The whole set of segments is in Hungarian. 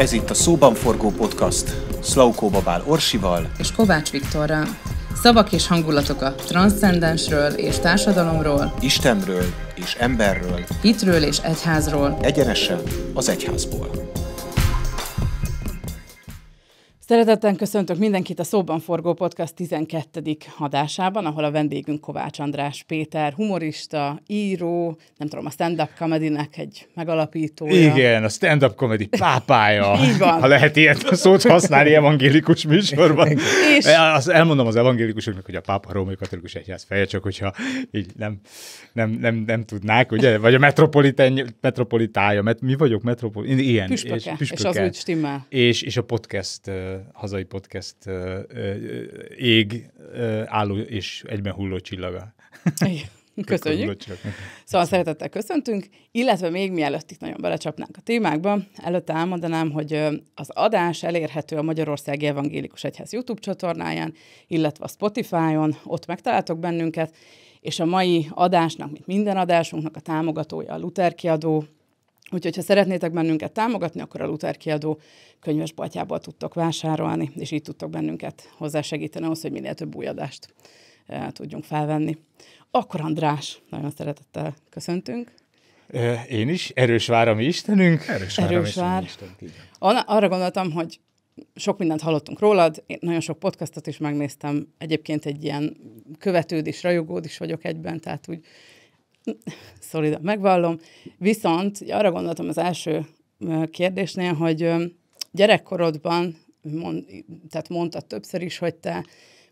Ez itt a Szóban Forgó Podcast. Szlaukó Babál Orsival és Kovács Viktorral. Szavak és hangulatok a transzcendensről és társadalomról, Istenről és emberről, hitről és egyházról, egyenesen az egyházból. Szeretettel köszöntök mindenkit a Szóban Forgó Podcast 12. adásában, ahol a vendégünk Kovács András Péter, humorista, író, nem tudom, a stand-up comedynek egy megalapítója. Igen, a stand-up comedy pápája. Így van. Ha lehet ilyet a szót használni evangélikus műsorban. És... Azt elmondom az evangélikusoknak, hogy a pápa római katolikus egyház feje, csak hogyha így nem, nem, nem, nem tudnák, ugye? Vagy a metropolitán, metropolitája, met, mi vagyok metropolitán? Ilyen. Püspöke, és, püspöke. és az úgy stimmel. És, és a podcast hazai podcast ég álló és egyben hulló csillaga. Köszönjük. Szóval szeretettel köszöntünk, illetve még mielőtt itt nagyon belecsapnánk a témákba, előtte elmondanám, hogy az adás elérhető a Magyarországi Evangélikus Egyház YouTube csatornáján, illetve a Spotify-on, ott megtaláltok bennünket, és a mai adásnak, mint minden adásunknak a támogatója a Luther kiadó, Úgyhogy, ha szeretnétek bennünket támogatni, akkor a Luther kiadó könyvesboltjából tudtok vásárolni, és így tudtok bennünket hozzásegíteni ahhoz, hogy minél több új adást e, tudjunk felvenni. Akkor András, nagyon szeretettel köszöntünk. Eh, én is, erős vár a mi Istenünk. Erős, erős vár. Istenünk, Arra gondoltam, hogy sok mindent hallottunk rólad, én nagyon sok podcastot is megnéztem, egyébként egy ilyen követőd és rajogód is vagyok egyben, tehát úgy szolidan megvallom. Viszont arra gondoltam az első kérdésnél, hogy gyerekkorodban, mond, tehát mondtad többször is, hogy te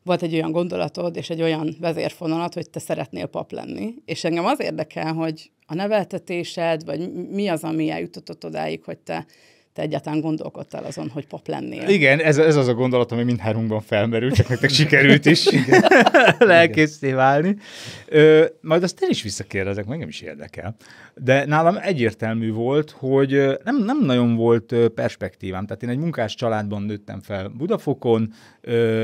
volt egy olyan gondolatod és egy olyan vezérfonalat, hogy te szeretnél pap lenni. És engem az érdekel, hogy a neveltetésed, vagy mi az, ami eljutott odáig, hogy te te egyáltalán gondolkodtál azon, hogy pap lennél. Igen, ez, ez az a gondolat, ami mindhárunkban felmerült, csak nektek sikerült is lelkészté válni. Ö, majd azt én is visszakérdezek, nem is érdekel. De nálam egyértelmű volt, hogy nem, nem nagyon volt perspektívám. Tehát én egy munkás családban nőttem fel Budafokon,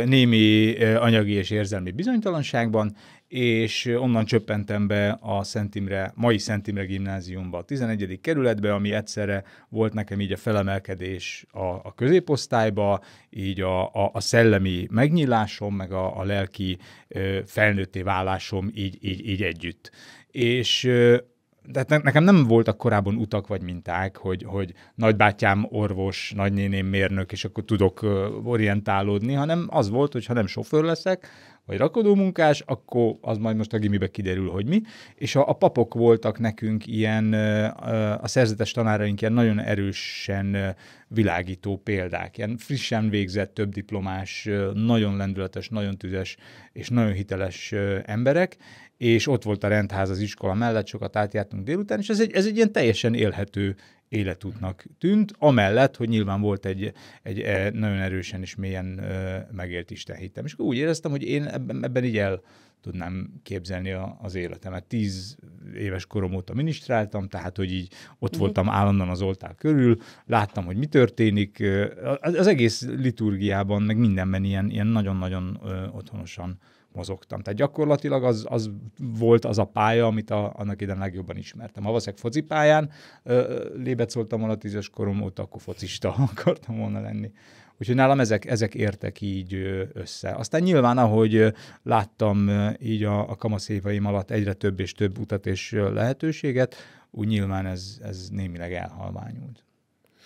némi anyagi és érzelmi bizonytalanságban, és onnan csöppentem be a Szent Imre, mai Szent Imre gimnáziumba, a 11. kerületbe, ami egyszerre volt nekem így a felemelkedés a, a középosztályba, így a, a, a szellemi megnyílásom, meg a, a lelki ö, felnőtté válásom így, így, így együtt. És ö, de hát nekem nem voltak korábban utak vagy minták, hogy, hogy nagybátyám orvos, nagynéném mérnök, és akkor tudok orientálódni, hanem az volt, hogy ha nem sofőr leszek, vagy rakodómunkás, akkor az majd most a gimibe kiderül, hogy mi. És a, a papok voltak nekünk ilyen, a szerzetes tanáraink ilyen nagyon erősen világító példák, ilyen frissen végzett, több diplomás, nagyon lendületes, nagyon tüzes és nagyon hiteles emberek, és ott volt a rendház az iskola mellett, sokat átjártunk délután, és ez egy, ez egy ilyen teljesen élhető életútnak tűnt, amellett, hogy nyilván volt egy, egy e, nagyon erősen és mélyen megélt Isten hittem. És akkor úgy éreztem, hogy én ebben, ebben így el tudnám képzelni a, az életemet. Tíz éves korom óta minisztráltam, tehát hogy így ott mhm. voltam állandóan az oltár körül, láttam, hogy mi történik. Az, az egész liturgiában, meg mindenben ilyen, ilyen nagyon-nagyon otthonosan mozogtam. Tehát gyakorlatilag az, az volt az a pálya, amit a, annak idején legjobban ismertem. Ha valószínűleg focipályán lébecoltam volna tízes korom óta, akkor focista akartam volna lenni. Úgyhogy nálam ezek, ezek értek így össze. Aztán nyilván, ahogy láttam így a, a kamasz éveim alatt egyre több és több utat és lehetőséget, úgy nyilván ez, ez némileg elhalványult.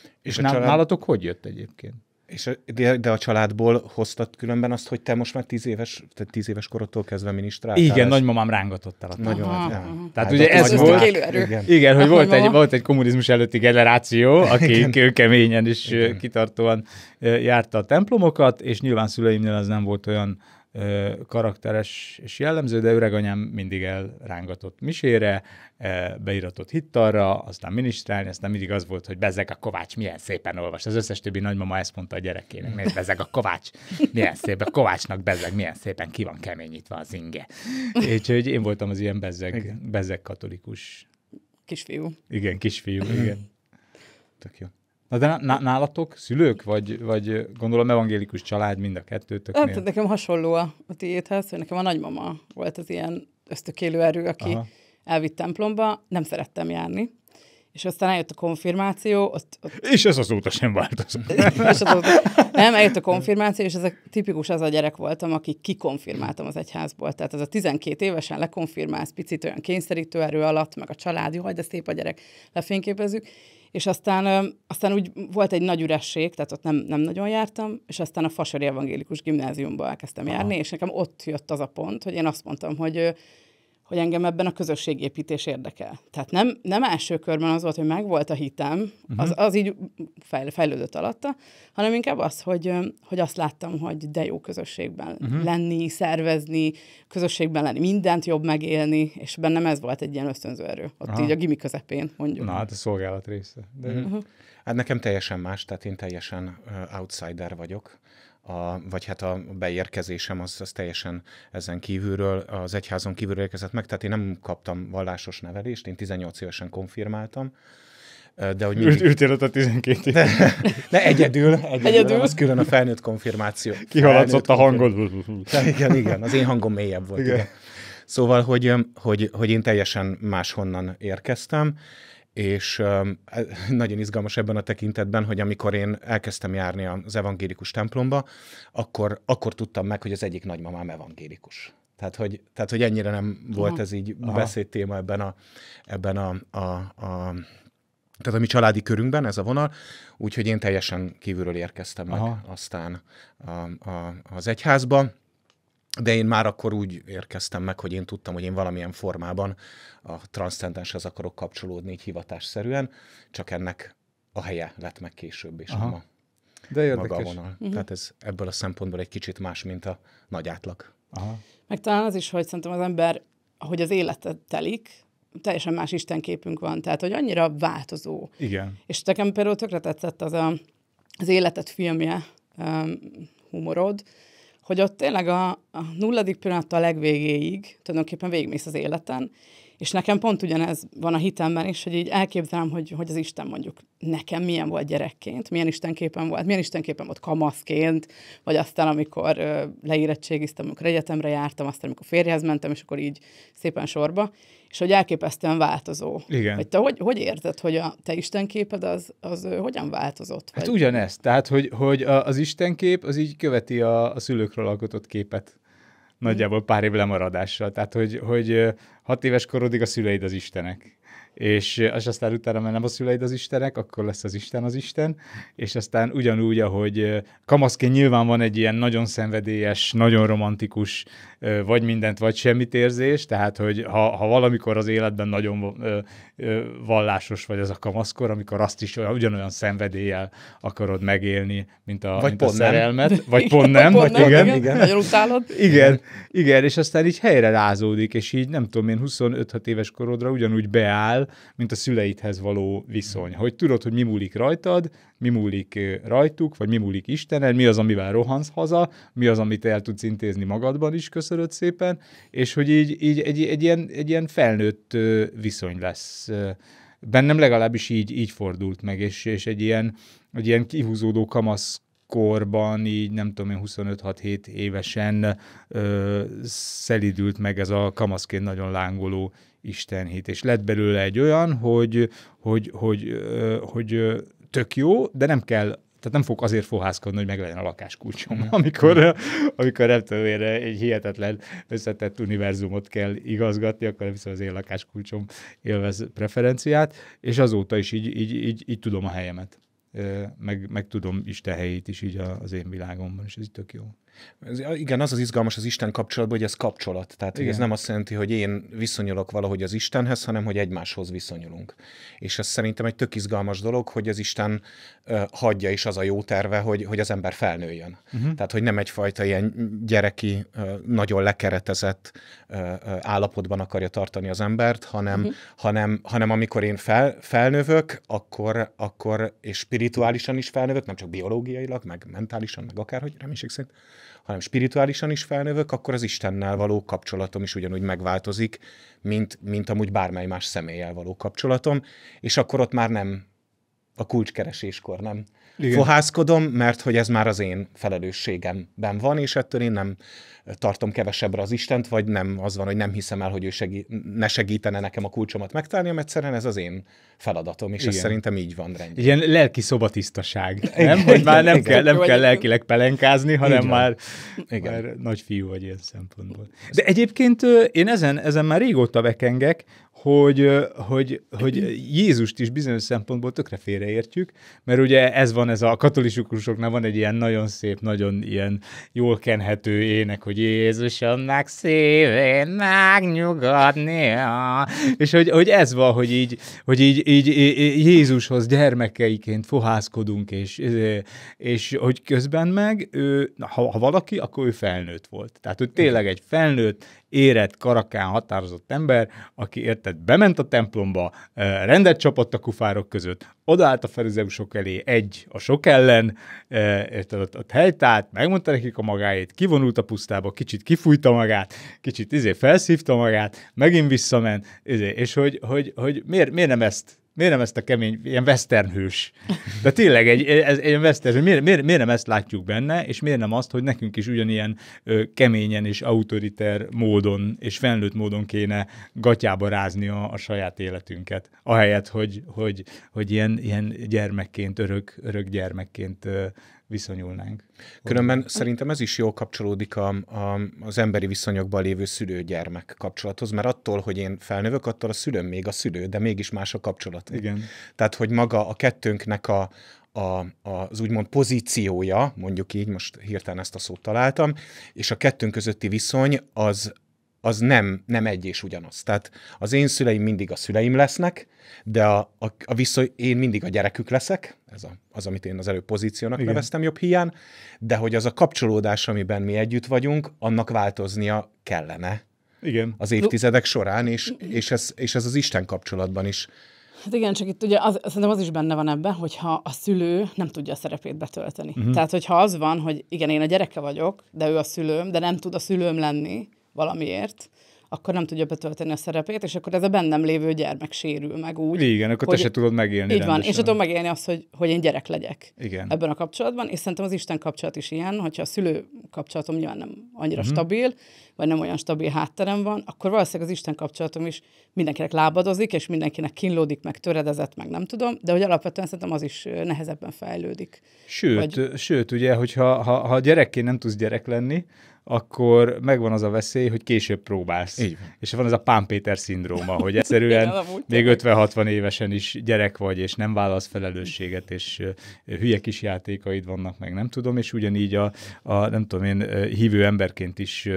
És, és család... hogy jött egyébként? És, de, de a családból hoztad különben azt, hogy te most már tíz éves, tehát tíz éves korodtól kezdve minisztráltál. Igen, ezt. nagymamám rángatott el. Nagyon. Aha, aha. Tehát hát ugye ez volt, igen. igen, hogy volt egy, volt egy kommunizmus előtti generáció, aki keményen és kitartóan járta a templomokat, és nyilván szüleimnél ez nem volt olyan karakteres és jellemző, de öreganyám mindig elrángatott misére, beiratott hittarra, aztán minisztrálni, aztán mindig az volt, hogy bezeg a Kovács milyen szépen olvas. Az összes többi nagymama ezt mondta a gyerekének, nézd, bezeg a Kovács, milyen szép, a Kovácsnak bezeg, milyen szépen ki van keményítve az inge. Úgyhogy én voltam az ilyen bezeg, bezeg katolikus. Kisfiú. Igen, kisfiú, igen. Tök jó. Na de nálatok szülők, vagy, vagy gondolom evangélikus család mind a kettőtöknél? Nem, hát, nekem hasonló a, a tiédhez, hogy nekem a nagymama volt az ilyen ösztökélő erő, aki Aha. elvitt templomba, nem szerettem járni és aztán eljött a konfirmáció. Ott, ott... És ez azóta sem változott. és Nem, eljött a konfirmáció, és ez a tipikus az a gyerek voltam, aki kikonfirmáltam az egyházból. Tehát az a 12 évesen lekonfirmálsz, picit olyan kényszerítő erő alatt, meg a család, jó, de szép a gyerek, lefényképezzük. És aztán, aztán úgy volt egy nagy üresség, tehát ott nem, nem nagyon jártam, és aztán a Fasori Evangélikus Gimnáziumba elkezdtem Aha. járni, és nekem ott jött az a pont, hogy én azt mondtam, hogy hogy engem ebben a közösségépítés érdekel. Tehát nem, nem első körben az volt, hogy megvolt a hitem, uh-huh. az, mhm. az így fejl, fejlődött alatta, hanem inkább az, hogy, hogy azt láttam, hogy de jó közösségben uh-huh. lenni, szervezni, közösségben lenni, mindent jobb megélni, és bennem ez volt egy ilyen ösztönző erő, ott Aha. így a gimi közepén, mondjuk. Na, hát a szolgálat része. De... Uh-huh. Hát nekem teljesen más, tehát én teljesen uh, outsider vagyok a, vagy hát a beérkezésem az, az teljesen ezen kívülről, az egyházon kívülről érkezett meg, tehát én nem kaptam vallásos nevelést, én 18 évesen konfirmáltam, de hogy mindig... Ültél ott a 12 De, de egyedül, egyedül, egyedül, az külön a felnőtt konfirmáció. Kihaladzott a hangod. De igen, igen, az én hangom mélyebb volt. Igen. igen. Szóval, hogy, hogy, hogy én teljesen máshonnan érkeztem, és e, nagyon izgalmas ebben a tekintetben, hogy amikor én elkezdtem járni az evangélikus templomba, akkor, akkor tudtam meg, hogy az egyik nagymamám evangélikus. Tehát hogy, tehát, hogy ennyire nem volt ez így Aha. beszédtéma ebben a, ebben a, a, a tehát a mi családi körünkben ez a vonal, úgyhogy én teljesen kívülről érkeztem Aha. meg aztán a, a, az egyházba de én már akkor úgy érkeztem meg, hogy én tudtam, hogy én valamilyen formában a transzcendenshez akarok kapcsolódni így hivatásszerűen, csak ennek a helye lett meg később, is. Aha. a de érdekes. maga vonal. Uh-huh. Tehát ez ebből a szempontból egy kicsit más, mint a nagy átlag. Aha. Meg talán az is, hogy szerintem az ember, ahogy az élete telik, teljesen más istenképünk van, tehát hogy annyira változó. Igen. És nekem például tökre tetszett az a, az életet filmje, um, humorod, hogy ott tényleg a, a nulladik pillanattal a legvégéig tulajdonképpen végigmész az életen, és nekem pont ugyanez van a hitemben is, hogy így elképzelem, hogy, hogy az Isten mondjuk nekem milyen volt gyerekként, milyen Istenképen volt, milyen Istenképen volt kamaszként, vagy aztán, amikor ö, leérettségiztem, amikor egyetemre jártam, aztán, amikor férjhez mentem, és akkor így szépen sorba, és hogy elképesztően változó. Igen. Hogy te hogy, hogy érzed, hogy a te Istenképed az, az ö, hogyan változott? Hát vagy? Hát ugyanezt, tehát hogy, hogy az Istenkép az így követi a, a szülőkről alkotott képet nagyjából pár év lemaradással. Tehát, hogy, hogy hat éves korodig a szüleid az istenek és, az aztán utána nem a szüleid az Istenek, akkor lesz az Isten az Isten, és aztán ugyanúgy, ahogy kamaszként nyilván van egy ilyen nagyon szenvedélyes, nagyon romantikus, vagy mindent, vagy semmit érzés, tehát, hogy ha, ha valamikor az életben nagyon vallásos vagy az a kamaszkor, amikor azt is olyan, ugyanolyan szenvedéllyel akarod megélni, mint a, vagy mint pont a szerelmet, nem. vagy pont nem, pont vagy nem, igen. igen. igen. Nagyon utálod. Igen, igen, és aztán így helyre lázódik, és így nem tudom én, 25-6 éves korodra ugyanúgy beáll, mint a szüleidhez való viszony. Hogy tudod, hogy mi múlik rajtad, mi múlik rajtuk, vagy mi múlik Istenen, mi az, amivel rohansz haza, mi az, amit el tudsz intézni magadban is, köszönöd szépen, és hogy így, így egy, egy, ilyen, egy ilyen felnőtt viszony lesz. Bennem legalábbis így, így fordult meg, és, és egy, ilyen, egy ilyen kihúzódó kamasz korban, így nem tudom én, 25-6-7 évesen ö, szelidült meg ez a kamaszként nagyon lángoló istenhit. És lett belőle egy olyan, hogy, hogy, hogy, hogy tök jó, de nem kell tehát nem fog azért fohászkodni, hogy meg a lakáskulcsom, amikor, amikor nem tudom, egy hihetetlen összetett univerzumot kell igazgatni, akkor viszont az én lakáskulcsom élvez preferenciát, és azóta is így, így, így, így tudom a helyemet, meg, meg tudom Isten helyét is így az én világomban, és ez így tök jó. Ez, igen, az az izgalmas az Isten kapcsolatban, hogy ez kapcsolat. Tehát igen. ez nem azt jelenti, hogy én viszonyulok valahogy az Istenhez, hanem hogy egymáshoz viszonyulunk. És ez szerintem egy tök izgalmas dolog, hogy az Isten uh, hagyja is az a jó terve, hogy, hogy az ember felnőjön. Uh-huh. Tehát, hogy nem egyfajta ilyen gyereki, uh, nagyon lekeretezett uh, állapotban akarja tartani az embert, hanem, uh-huh. hanem, hanem amikor én fel, felnövök, akkor, akkor és spirituálisan is felnövök, nem csak biológiailag, meg mentálisan, meg akárhogy reménység szerint, hanem spirituálisan is felnövök, akkor az Istennel való kapcsolatom is ugyanúgy megváltozik, mint, mint amúgy bármely más személlyel való kapcsolatom, és akkor ott már nem a kulcskereséskor, nem? Igen. Fohászkodom, mert hogy ez már az én felelősségemben van, és ettől én nem tartom kevesebbre az Istent, vagy nem az van, hogy nem hiszem el, hogy ő segí- ne segítene nekem a kulcsomat megtalálni, mert egyszerűen ez az én feladatom, és Igen. ez szerintem így van rendben. Ilyen lelki szobatisztaság, nem? Hogy már nem, kell, nem kell lelkileg pelenkázni, hanem már, Igen. már nagy fiú vagy ilyen szempontból. De egyébként én ezen, ezen már régóta vekengek, hogy, hogy, hogy Jézust is bizonyos szempontból tökre félreértjük, mert ugye ez van, ez a katolikusoknál van egy ilyen nagyon szép, nagyon ilyen jól kenhető ének, hogy Jézusomnak szívén megnyugodni. és hogy, hogy ez van, hogy így, hogy így, így, így Jézushoz gyermekeiként fohászkodunk, és, és hogy közben meg, ő, ha, ha valaki, akkor ő felnőtt volt. Tehát, hogy tényleg egy felnőtt, érett, karakán, határozott ember, aki érted, bement a templomba, rendet csapott a kufárok között, odaállt a farizeusok elé egy a sok ellen, érted, ott, ott helytált, megmondta nekik a magáét, kivonult a pusztába, kicsit kifújta magát, kicsit izé felszívta magát, megint visszament, izé, és hogy, hogy, hogy miért, miért nem ezt miért nem ezt a kemény, ilyen western hős. De tényleg egy, ez, egy western hős. Miért, miért, miért nem ezt látjuk benne, és miért nem azt, hogy nekünk is ugyanilyen ö, keményen és autoriter módon és felnőtt módon kéne gatyába rázni a, a saját életünket. Ahelyett, hogy, hogy, hogy ilyen, ilyen gyermekként, örök, örök gyermekként ö, viszonyulnánk. Különben szerintem ez is jól kapcsolódik a, a, az emberi viszonyokban lévő szülő-gyermek kapcsolathoz, mert attól, hogy én felnövök, attól a szülőm még a szülő, de mégis más a kapcsolat. Igen. Tehát, hogy maga a kettőnknek a, a, az úgymond pozíciója, mondjuk így, most hirtelen ezt a szót találtam, és a kettőnk közötti viszony az, az nem, nem egy és ugyanaz. Tehát az én szüleim mindig a szüleim lesznek, de a, a, a viszony, én mindig a gyerekük leszek, ez a, az, amit én az előbb pozíciónak Igen. neveztem jobb hiány, de hogy az a kapcsolódás, amiben mi együtt vagyunk, annak változnia kellene. Igen. Az évtizedek során, és, és, ez, és ez az Isten kapcsolatban is Hát igen, csak itt ugye az, szerintem az is benne van ebben, hogyha a szülő nem tudja a szerepét betölteni. Uh-huh. Tehát, hogyha az van, hogy igen, én a gyereke vagyok, de ő a szülőm, de nem tud a szülőm lenni, valamiért, akkor nem tudja betölteni a szerepét, és akkor ez a bennem lévő gyermek sérül meg úgy. Igen, akkor hogy, te se tudod megélni. Így rendesen. van, és tudom megélni azt, hogy, hogy én gyerek legyek Igen. ebben a kapcsolatban, és szerintem az Isten kapcsolat is ilyen, hogyha a szülő kapcsolatom nyilván nem annyira uh-huh. stabil, vagy nem olyan stabil hátterem van, akkor valószínűleg az Isten kapcsolatom is mindenkinek lábadozik, és mindenkinek kínlódik, meg töredezett, meg nem tudom, de hogy alapvetően szerintem az is nehezebben fejlődik. Sőt, vagy... sőt ugye, hogyha ha, ha gyerekként nem tudsz gyerek lenni, akkor megvan az a veszély, hogy később próbálsz. Így. És van ez a Pán Péter szindróma, hogy egyszerűen még 50-60 évesen is gyerek vagy, és nem válasz felelősséget, és hülye kis játékaid vannak, meg nem tudom, és ugyanígy a, a nem tudom én, hívő emberként is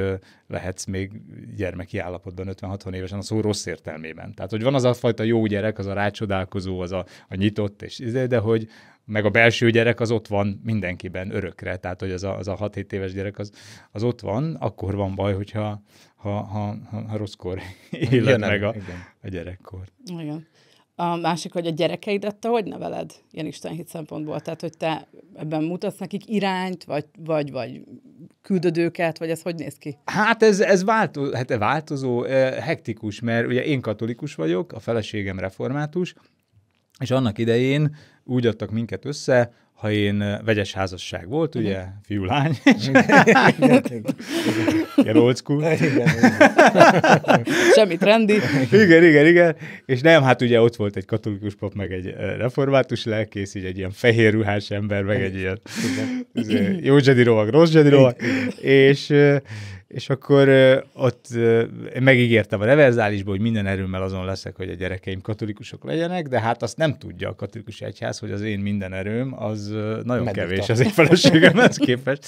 lehetsz még gyermeki állapotban 50-60 évesen, a szó rossz értelmében. Tehát, hogy van az a fajta jó gyerek, az a rácsodálkozó, az a, a nyitott, és de, de hogy, meg a belső gyerek az ott van mindenkiben örökre, tehát hogy az a, az a 6-7 éves gyerek az, az ott van, akkor van baj, hogyha ha, ha, ha, ha rosszkor élet Igen, meg a, igen. a gyerekkor. Igen. A másik, hogy a gyerekeidet te hogy neveled ilyen istenhit szempontból? Tehát, hogy te ebben mutatsz nekik irányt, vagy, vagy, vagy küldöd őket, vagy ez hogy néz ki? Hát ez, ez változó, hát változó, eh, hektikus, mert ugye én katolikus vagyok, a feleségem református, és annak idején úgy adtak minket össze, ha én vegyes házasság volt, uh-huh. ugye, fiú-lány. Ilyen old school. Igen, igen. Semmi trendi. Igen, igen, igen. És nem, hát ugye ott volt egy katolikus pap, meg egy református lelkész, így egy ilyen fehér ruhás ember, meg egy ilyen izé, jó zsedi rovag, rossz zsedi rovag. És és akkor ott megígértem a reverzálisba, hogy minden erőmmel azon leszek, hogy a gyerekeim katolikusok legyenek, de hát azt nem tudja a katolikus egyház, hogy az én minden erőm az nagyon Meddig kevés az én feleségemhez képest.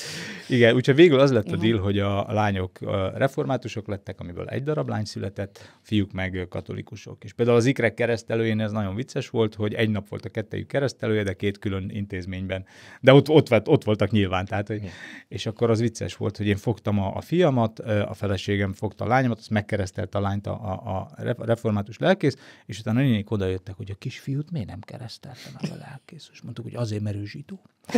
Igen, úgyhogy végül az lett a deal, hogy a lányok reformátusok lettek, amiből egy darab lány született, a fiúk meg katolikusok. És például az ikrek keresztelőjén ez nagyon vicces volt, hogy egy nap volt a kettejük keresztelője, de két külön intézményben. De ott, ott, ott voltak nyilván, tehát, hogy, és akkor az vicces volt, hogy én fogtam a, a fiam, fiamat, a feleségem fogta a lányomat, azt megkeresztelt a lányt a, a, a református lelkész, és utána nénik oda jöttek, hogy a kisfiút miért nem keresztelte meg a lelkész. És mondtuk, hogy azért, mert ő zsidó.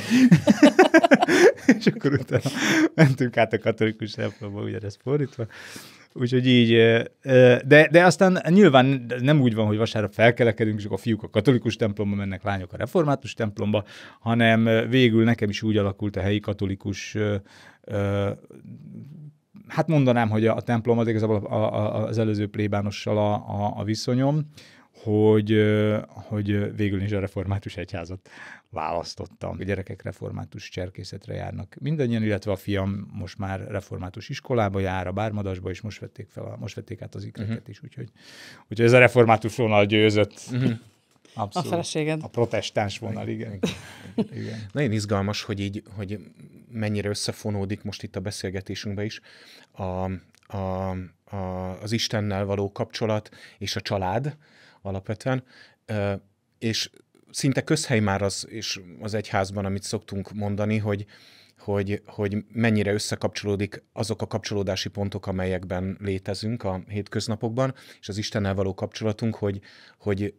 és akkor utána mentünk át a katolikus ugye ez fordítva. Úgyhogy így, de, de aztán nyilván nem úgy van, hogy vasárnap felkelekedünk, és akkor a fiúk a katolikus templomba mennek, lányok a református templomba, hanem végül nekem is úgy alakult a helyi katolikus hát mondanám, hogy a, templom az igazából a, az előző plébánossal a, a, a viszonyom, hogy, hogy végül is a református egyházat választottam. A gyerekek református cserkészetre járnak mindannyian, illetve a fiam most már református iskolába jár, a bármadasba, és most vették, fel a, most vették át az ikreket uh-huh. is, úgyhogy, úgyhogy ez a református vonal győzött. Uh-huh. Abszolút. A feleséged. A protestáns vonal, igen. igen. igen. Nagyon izgalmas, hogy így, hogy mennyire összefonódik most itt a beszélgetésünkbe is a, a, a, az Istennel való kapcsolat és a család alapvetően, és szinte közhely már az, és az egyházban, amit szoktunk mondani, hogy, hogy, hogy mennyire összekapcsolódik azok a kapcsolódási pontok, amelyekben létezünk a hétköznapokban, és az Istennel való kapcsolatunk, hogy, hogy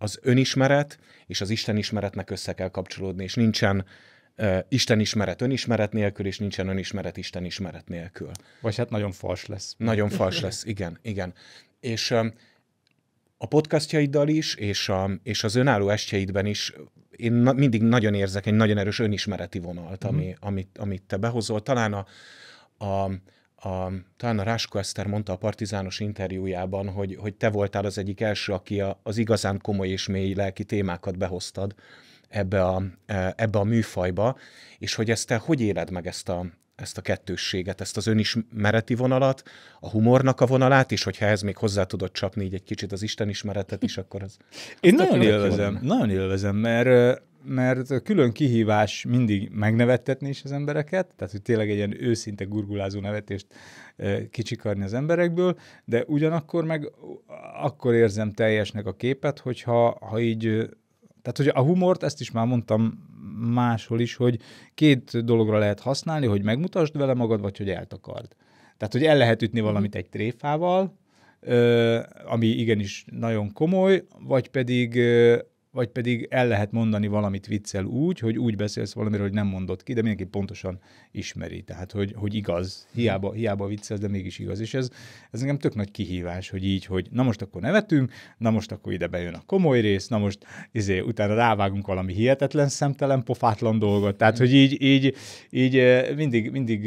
az önismeret és az Istenismeretnek össze kell kapcsolódni, és nincsen Isten ismeret önismeret nélkül, és nincsen önismeret ismeret nélkül. Vagy hát nagyon fals lesz. Nagyon fals lesz, igen, igen. És a podcastjaiddal is, és, a, és az önálló estjeidben is én na, mindig nagyon érzek egy nagyon erős önismereti vonalt, mm. ami, mhm. amit, amit te behozol. Talán a, a, a, talán a Rásko Eszter mondta a partizános interjújában, hogy, hogy te voltál az egyik első, aki a, az igazán komoly és mély lelki témákat behoztad ebbe a, e, ebbe a műfajba, és hogy ezt te hogy éled meg ezt a, ezt a kettősséget, ezt az önismereti vonalat, a humornak a vonalát, és hogyha ez még hozzá tudod csapni így egy kicsit az istenismeretet is, akkor az... Én nagyon élvezem, van. nagyon élvezem, mert, mert külön kihívás mindig megnevettetni is az embereket, tehát hogy tényleg egy ilyen őszinte gurgulázó nevetést e, kicsikarni az emberekből, de ugyanakkor meg akkor érzem teljesnek a képet, hogyha ha így tehát, hogy a humort, ezt is már mondtam máshol is, hogy két dologra lehet használni, hogy megmutasd vele magad, vagy hogy eltakard. Tehát, hogy el lehet ütni mhm. valamit egy tréfával, ami igenis nagyon komoly, vagy pedig vagy pedig el lehet mondani valamit viccel úgy, hogy úgy beszélsz valamiről, hogy nem mondod ki, de mindenki pontosan ismeri. Tehát, hogy, hogy igaz, hmm. hiába, hiába viccel, de mégis igaz. És ez, ez nekem tök nagy kihívás, hogy így, hogy na most akkor nevetünk, na most akkor ide bejön a komoly rész, na most izé, utána rávágunk valami hihetetlen, szemtelen, pofátlan dolgot. Tehát, hmm. hogy így, így, így mindig, mindig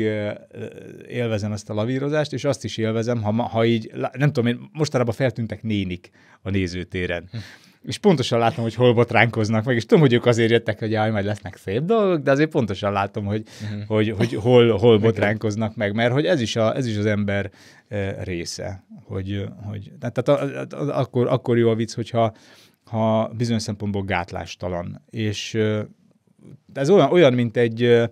élvezem ezt a lavírozást, és azt is élvezem, ha, ha így, nem tudom, én mostanában feltűntek nénik a nézőtéren. Hm és pontosan látom, hogy hol botránkoznak meg, és tudom, hogy ők azért jöttek, hogy jaj, majd lesznek szép dolgok, de azért pontosan látom, hogy, uh-huh. hogy, hogy hol, hol botránkoznak meg, mert hogy ez is, a, ez is az ember eh, része. Hogy, hogy, tehát a, a, a, akkor, akkor jó a vicc, hogyha ha bizonyos szempontból gátlástalan. És eh, ez olyan, olyan mint egy, eh,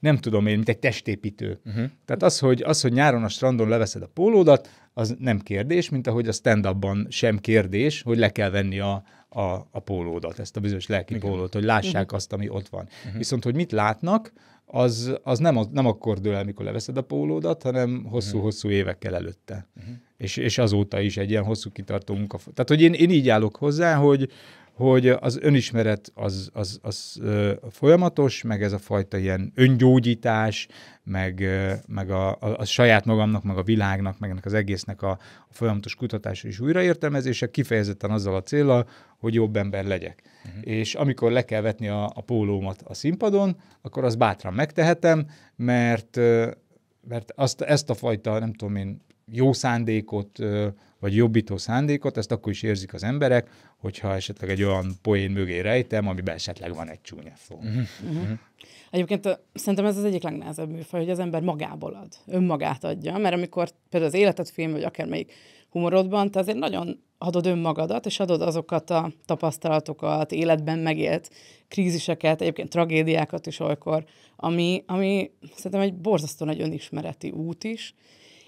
nem tudom én, mint egy testépítő. Uh-huh. Tehát az hogy, az, hogy nyáron a strandon leveszed a pólódat, az nem kérdés, mint ahogy a stand-upban sem kérdés, hogy le kell venni a, a, a pólódat, ezt a bizonyos lelki Igen. pólót, hogy lássák Igen. Mhm. azt, ami ott van. Igen. Mhm. Viszont, hogy mit látnak, az, az nem, nem akkor dől el, mikor leveszed a pólódat, hanem hosszú-hosszú mhm. évekkel előtte. Uh-huh. És, és azóta is egy ilyen hosszú kitartó munka. Tehát, hogy én, én így állok hozzá, hogy, hogy az önismeret az, az, az folyamatos, meg ez a fajta ilyen öngyógyítás, meg, meg a, a, a saját magamnak, meg a világnak, meg ennek az egésznek a, a folyamatos kutatása és újraértelmezése kifejezetten azzal a célral, hogy jobb ember legyek. Uh-huh. És amikor le kell vetni a, a pólómat a színpadon, akkor azt bátran megtehetem, mert mert azt, ezt a fajta, nem tudom én, jó szándékot, vagy jobbító szándékot, ezt akkor is érzik az emberek, hogyha esetleg egy olyan poén mögé rejtem, amiben esetleg van egy csúnya szó. Uh-huh. Uh-huh. Egyébként szerintem ez az egyik legnehezebb műfaj, hogy az ember magából ad, önmagát adja, mert amikor például az életet film, vagy akármelyik humorodban, te azért nagyon adod önmagadat, és adod azokat a tapasztalatokat, életben megélt kríziseket, egyébként tragédiákat is olykor, ami, ami szerintem egy borzasztó nagy önismereti út is,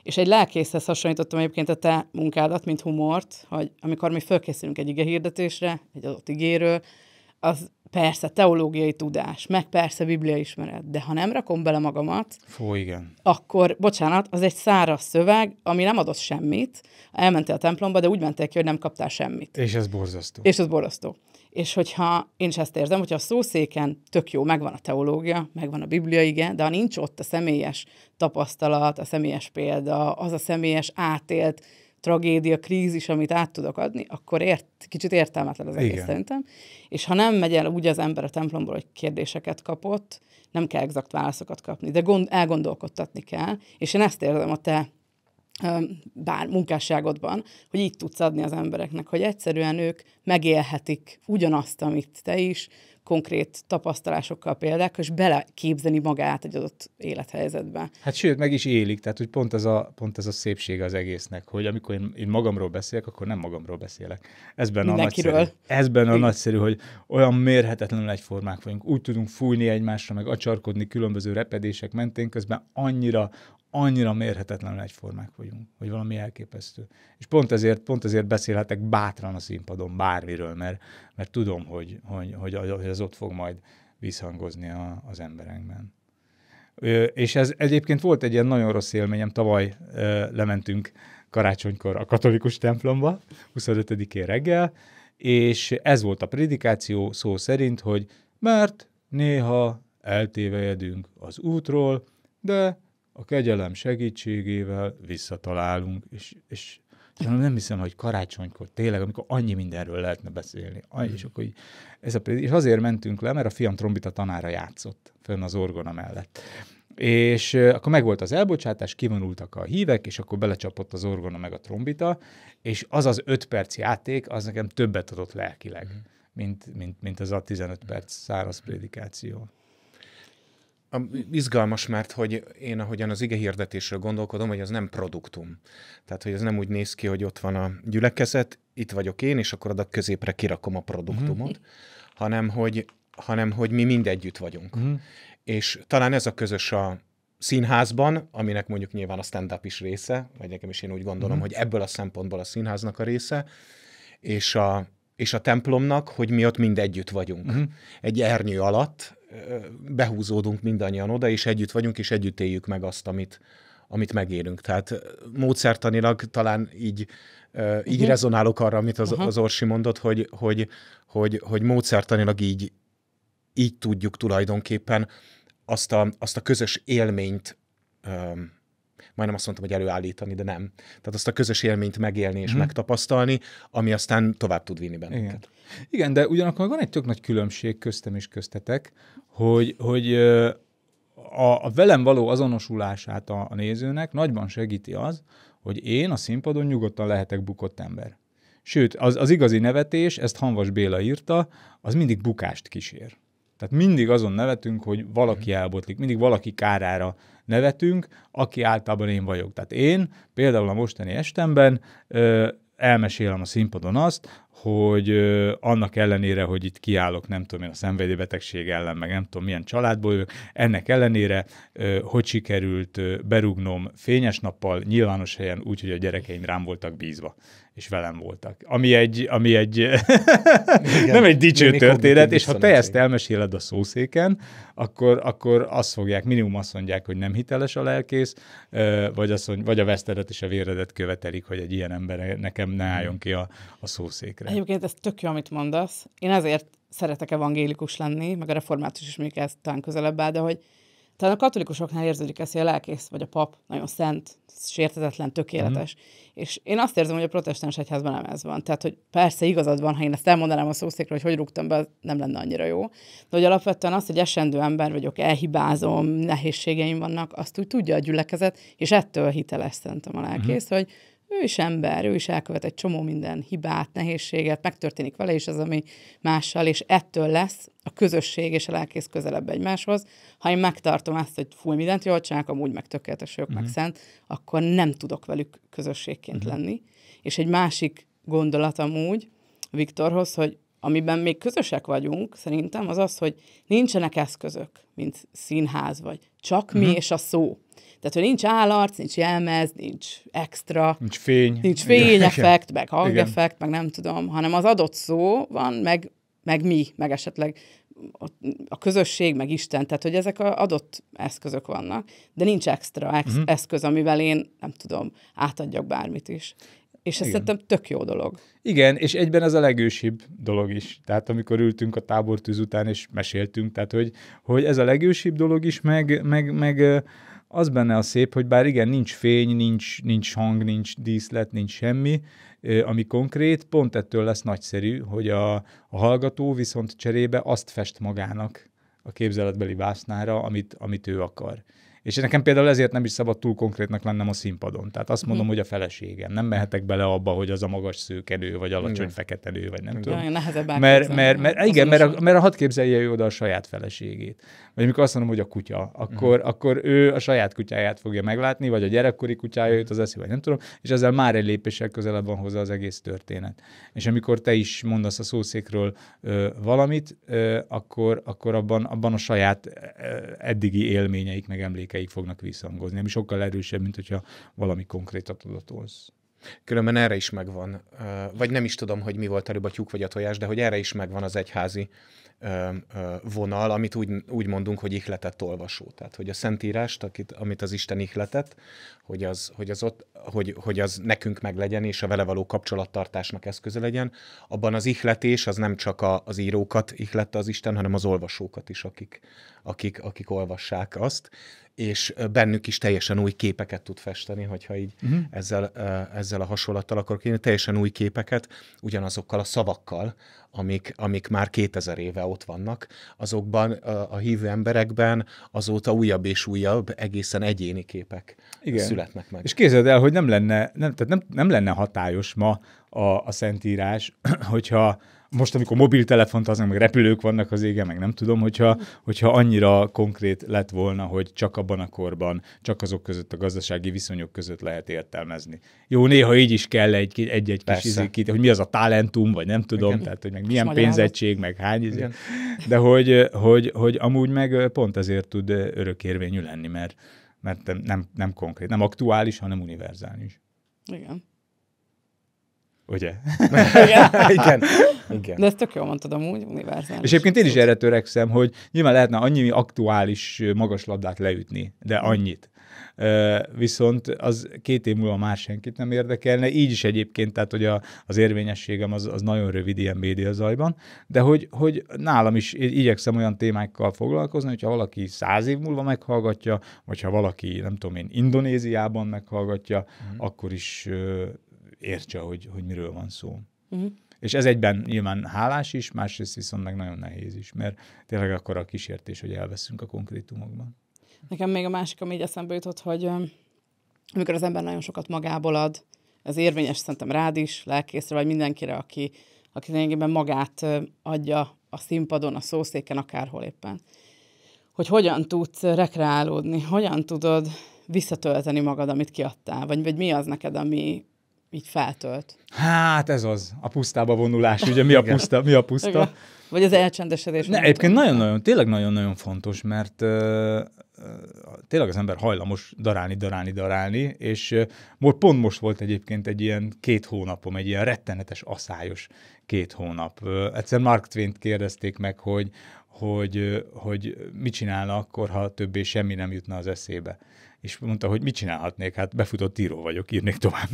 és egy lelkészhez hasonlítottam egyébként a te munkádat, mint humort, hogy amikor mi fölkészülünk egy hirdetésre, egy adott igéről, az persze teológiai tudás, meg persze biblia ismeret, de ha nem rakom bele magamat, Fó, igen. akkor, bocsánat, az egy száraz szöveg, ami nem adott semmit, elmentél a templomba, de úgy mentél ki, hogy nem kaptál semmit. És ez borzasztó. És ez borzasztó. És hogyha én is ezt érzem, hogyha a szószéken tök jó, megvan a teológia, megvan a biblia, igen, de ha nincs ott a személyes tapasztalat, a személyes példa, az a személyes átélt tragédia, krízis, amit át tudok adni, akkor ért, kicsit értelmetlen az egész szerintem. És ha nem megy el úgy az ember a templomból, hogy kérdéseket kapott, nem kell exakt válaszokat kapni, de gond, elgondolkodtatni kell, és én ezt érzem a te bár munkásságodban, hogy így tudsz adni az embereknek, hogy egyszerűen ők megélhetik ugyanazt, amit te is, konkrét tapasztalásokkal, példák, és beleképzeni magát egy adott élethelyzetbe. Hát sőt, meg is élik, tehát hogy pont ez a, pont ez a szépség az egésznek, hogy amikor én, én magamról beszélek, akkor nem magamról beszélek. Ez a nagyszerű. Ez a nagyszerű, hogy olyan mérhetetlenül egyformák vagyunk. Úgy tudunk fújni egymásra, meg acsarkodni különböző repedések mentén, közben annyira, annyira mérhetetlenül egyformák vagyunk, hogy valami elképesztő. És pont ezért, pont ezért beszélhetek bátran a színpadon bármiről, mert, mert tudom, hogy, hogy, hogy ez ott fog majd visszhangozni a, az emberekben. És ez egyébként volt egy ilyen nagyon rossz élményem, tavaly ö, lementünk karácsonykor a katolikus templomba, 25-én reggel, és ez volt a predikáció szó szerint, hogy mert néha eltévejedünk az útról, de a kegyelem segítségével visszatalálunk, és, és de nem hiszem, hogy karácsonykor tényleg, amikor annyi mindenről lehetne beszélni. Aj, hmm. és, akkor így, ez a, és azért mentünk le, mert a fiam trombita tanára játszott fönn az orgona mellett. És akkor megvolt az elbocsátás, kivonultak a hívek, és akkor belecsapott az orgona meg a trombita, és az az öt perc játék, az nekem többet adott lelkileg, mm. mint, mint, mint az a 15 perc száraz prédikáció a, izgalmas, mert hogy én ahogyan az ige hirdetésről gondolkodom, hogy az nem produktum. Tehát, hogy ez nem úgy néz ki, hogy ott van a gyülekezet, itt vagyok én, és akkor oda középre kirakom a produktumot, mm-hmm. hanem, hogy, hanem hogy mi mind együtt vagyunk. Mm-hmm. És talán ez a közös a színházban, aminek mondjuk nyilván a stand-up is része, vagy nekem is én úgy gondolom, mm-hmm. hogy ebből a szempontból a színháznak a része, és a, és a templomnak, hogy mi ott mind együtt vagyunk. Uh-huh. Egy ernyő alatt, behúzódunk mindannyian oda, és együtt vagyunk, és együtt éljük meg azt, amit, amit megélünk. Tehát módszertanilag talán így, így uh-huh. rezonálok arra, amit az, uh-huh. az Orsi mondott, hogy, hogy, hogy, hogy módszertanilag így, így tudjuk tulajdonképpen azt a, azt a közös élményt um, majdnem azt mondtam, hogy előállítani, de nem. Tehát azt a közös élményt megélni és hmm. megtapasztalni, ami aztán tovább tud vinni bennünket. Igen. Igen, de ugyanakkor van egy tök nagy különbség köztem és köztetek, hogy, hogy a, a velem való azonosulását a, a nézőnek nagyban segíti az, hogy én a színpadon nyugodtan lehetek bukott ember. Sőt, az, az igazi nevetés, ezt Hanvas Béla írta, az mindig bukást kísér. Tehát mindig azon nevetünk, hogy valaki mhm. elbotlik, mindig valaki kárára nevetünk, aki általában én vagyok. Tehát én például a mostani estemben ö, elmesélem a színpadon azt, hogy annak ellenére, hogy itt kiállok, nem tudom én, a szenvedélybetegség ellen, meg nem tudom milyen családból jövök, ennek ellenére, hogy sikerült berúgnom fényes nappal, nyilvános helyen, úgy, hogy a gyerekeim rám voltak bízva és velem voltak. Ami egy, ami egy Igen, nem egy dicső történet, és ha te ezt elmeséled a szószéken, akkor, akkor azt fogják, minimum azt mondják, hogy nem hiteles a lelkész, vagy, azt, mondják, vagy a vesztedet és a véredet követelik, hogy egy ilyen ember nekem ne álljon ki a, a szószékre. Egyébként ez tök jó, amit mondasz. Én azért szeretek evangélikus lenni, meg a református is még ezt talán közelebb áll, de hogy talán a katolikusoknál érződik ez, hogy a lelkész vagy a pap nagyon szent, sértetetlen, tökéletes. Mm. És én azt érzem, hogy a protestáns egyházban nem ez van. Tehát, hogy persze igazad van, ha én ezt elmondanám a szószékről, hogy hogy rúgtam be, nem lenne annyira jó. De hogy alapvetően az, hogy esendő ember vagyok, elhibázom, nehézségeim vannak, azt úgy tudja a gyülekezet, és ettől hiteles szentem a lelkész, mm. hogy ő is ember, ő is elkövet egy csomó minden hibát, nehézséget, megtörténik vele is az, ami mással, és ettől lesz a közösség és a lelkész közelebb egymáshoz. Ha én megtartom ezt, hogy fúj mindent jól csinálok, amúgy meg tökéletes vagyok, uh-huh. meg mhm. szent, akkor nem tudok velük közösségként uh-huh. lenni. És egy másik gondolat amúgy Viktorhoz, hogy amiben még közösek vagyunk, szerintem, az az, hogy nincsenek eszközök, mint színház vagy csak mi mhm. és a szó. Tehát, hogy nincs állarc, nincs jelmez, nincs extra. Nincs fény. Nincs fényeffekt, meg hangeffekt, meg nem tudom, hanem az adott szó van, meg, meg mi, meg esetleg a, a közösség, meg Isten, tehát hogy ezek a adott eszközök vannak, de nincs extra ex- uh-huh. eszköz, amivel én, nem tudom, átadjak bármit is. És ez szerintem tök jó dolog. Igen, és egyben ez a legősibb dolog is. Tehát amikor ültünk a tábortűz után, és meséltünk, tehát hogy, hogy ez a legősibb dolog is, meg, meg, meg az benne a szép, hogy bár igen, nincs fény, nincs, nincs hang, nincs díszlet, nincs semmi, ami konkrét, pont ettől lesz nagyszerű, hogy a, a hallgató viszont cserébe azt fest magának a képzeletbeli vásznára, amit, amit ő akar. És nekem például ezért nem is szabad túl konkrétnak lennem a színpadon. Tehát azt mhm. mondom, mm. hogy a feleségem. Nem mehetek bele abba, hogy az a magas szőkenő, vagy alacsony igen. feketenő, vagy nem igen. tudom. Nehezebb mert, mert, mert, igen, mert, mert, a hat képzelje ő oda a saját feleségét. Vagy amikor azt mondom, hogy a kutya, akkor, mm. akkor ő a saját kutyáját fogja meglátni, vagy a gyerekkori kutyája őt az eszi, vagy nem tudom, és ezzel már egy lépéssel közelebb van hozzá az egész történet. És amikor te is mondasz a szószékről ö, valamit, ö, akkor, akkor abban, abban a saját ö, eddigi élményeik meg emlékeik emlékeik fognak visszhangozni, ami sokkal erősebb, mint hogyha valami konkrétat adatolsz. Különben erre is megvan, vagy nem is tudom, hogy mi volt előbb a tyúk vagy a tojás, de hogy erre is megvan az egyházi vonal, amit úgy, úgy mondunk, hogy ihletett olvasó. Tehát, hogy a szentírást, akit, amit az Isten ihletett, hogy az, hogy, az ott, hogy, hogy az nekünk meglegyen, és a vele való kapcsolattartásnak eszköze legyen, abban az ihletés az nem csak a, az írókat ihlette az Isten, hanem az olvasókat is, akik, akik, akik olvassák azt és bennük is teljesen új képeket tud festeni, hogyha így uh-huh. ezzel, ezzel a hasonlattal akarok én teljesen új képeket, ugyanazokkal a szavakkal, amik, amik már 2000 éve ott vannak, azokban a, a hívő emberekben azóta újabb és újabb egészen egyéni képek Igen. születnek meg. És képzeld el, hogy nem lenne, nem, tehát nem, nem lenne hatályos ma a, a szentírás, hogyha most, amikor mobiltelefont aznak, meg repülők vannak az égen, meg nem tudom, hogyha, hogyha annyira konkrét lett volna, hogy csak abban a korban, csak azok között, a gazdasági viszonyok között lehet értelmezni. Jó, néha így is kell egy-egy egy, kis izékít, hogy mi az a talentum, vagy nem tudom, Igen. tehát hogy meg milyen pénzegység, meg hány izik. De hogy, hogy, hogy amúgy meg pont ezért tud örökérvényű lenni, mert, mert nem, nem konkrét, nem aktuális, hanem univerzális. Igen. Ugye? Igen. Igen. De ezt tök jól mondtad amúgy, univerzális. És egyébként én is erre törekszem, hogy nyilván lehetne annyi aktuális magas labdát leütni, de mm. annyit. Viszont az két év múlva már senkit nem érdekelne, így is egyébként, tehát hogy a, az érvényességem az, az nagyon rövid ilyen média zajban, de hogy, hogy nálam is igyekszem olyan témákkal foglalkozni, hogyha valaki száz év múlva meghallgatja, vagy ha valaki, nem tudom én, Indonéziában meghallgatja, mm. akkor is értse, hogy, hogy miről van szó. Uh-huh. És ez egyben nyilván hálás is, másrészt viszont meg nagyon nehéz is, mert tényleg akkor a kísértés, hogy elveszünk a konkrétumokban. Nekem még a másik, ami így eszembe jutott, hogy amikor az ember nagyon sokat magából ad, ez érvényes szerintem rád is, lelkészre, vagy mindenkire, aki, aki lényegében magát adja a színpadon, a szószéken, akárhol éppen. Hogy hogyan tudsz rekreálódni, hogyan tudod visszatölteni magad, amit kiadtál, vagy, vagy mi az neked, ami, így feltölt. Hát ez az, a pusztába vonulás, ugye mi a puszta, mi a puszta. Vagy az elcsendesedés. Ne, egyébként nagyon-nagyon, tényleg nagyon-nagyon fontos, mert uh, tényleg az ember hajlamos darálni, darálni, darálni, és most, pont most volt egyébként egy ilyen két hónapom, egy ilyen rettenetes, aszályos két hónap. Egyszer Mark twain kérdezték meg, hogy, hogy, hogy mit csinálna akkor, ha többé semmi nem jutna az eszébe és mondta, hogy mit csinálhatnék, hát befutott író vagyok, írnék tovább.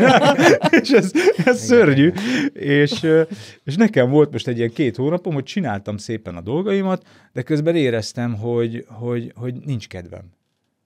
és ez, ez szörnyű. És, és nekem volt most egy ilyen két hónapom, hogy csináltam szépen a dolgaimat, de közben éreztem, hogy, hogy, hogy nincs kedvem.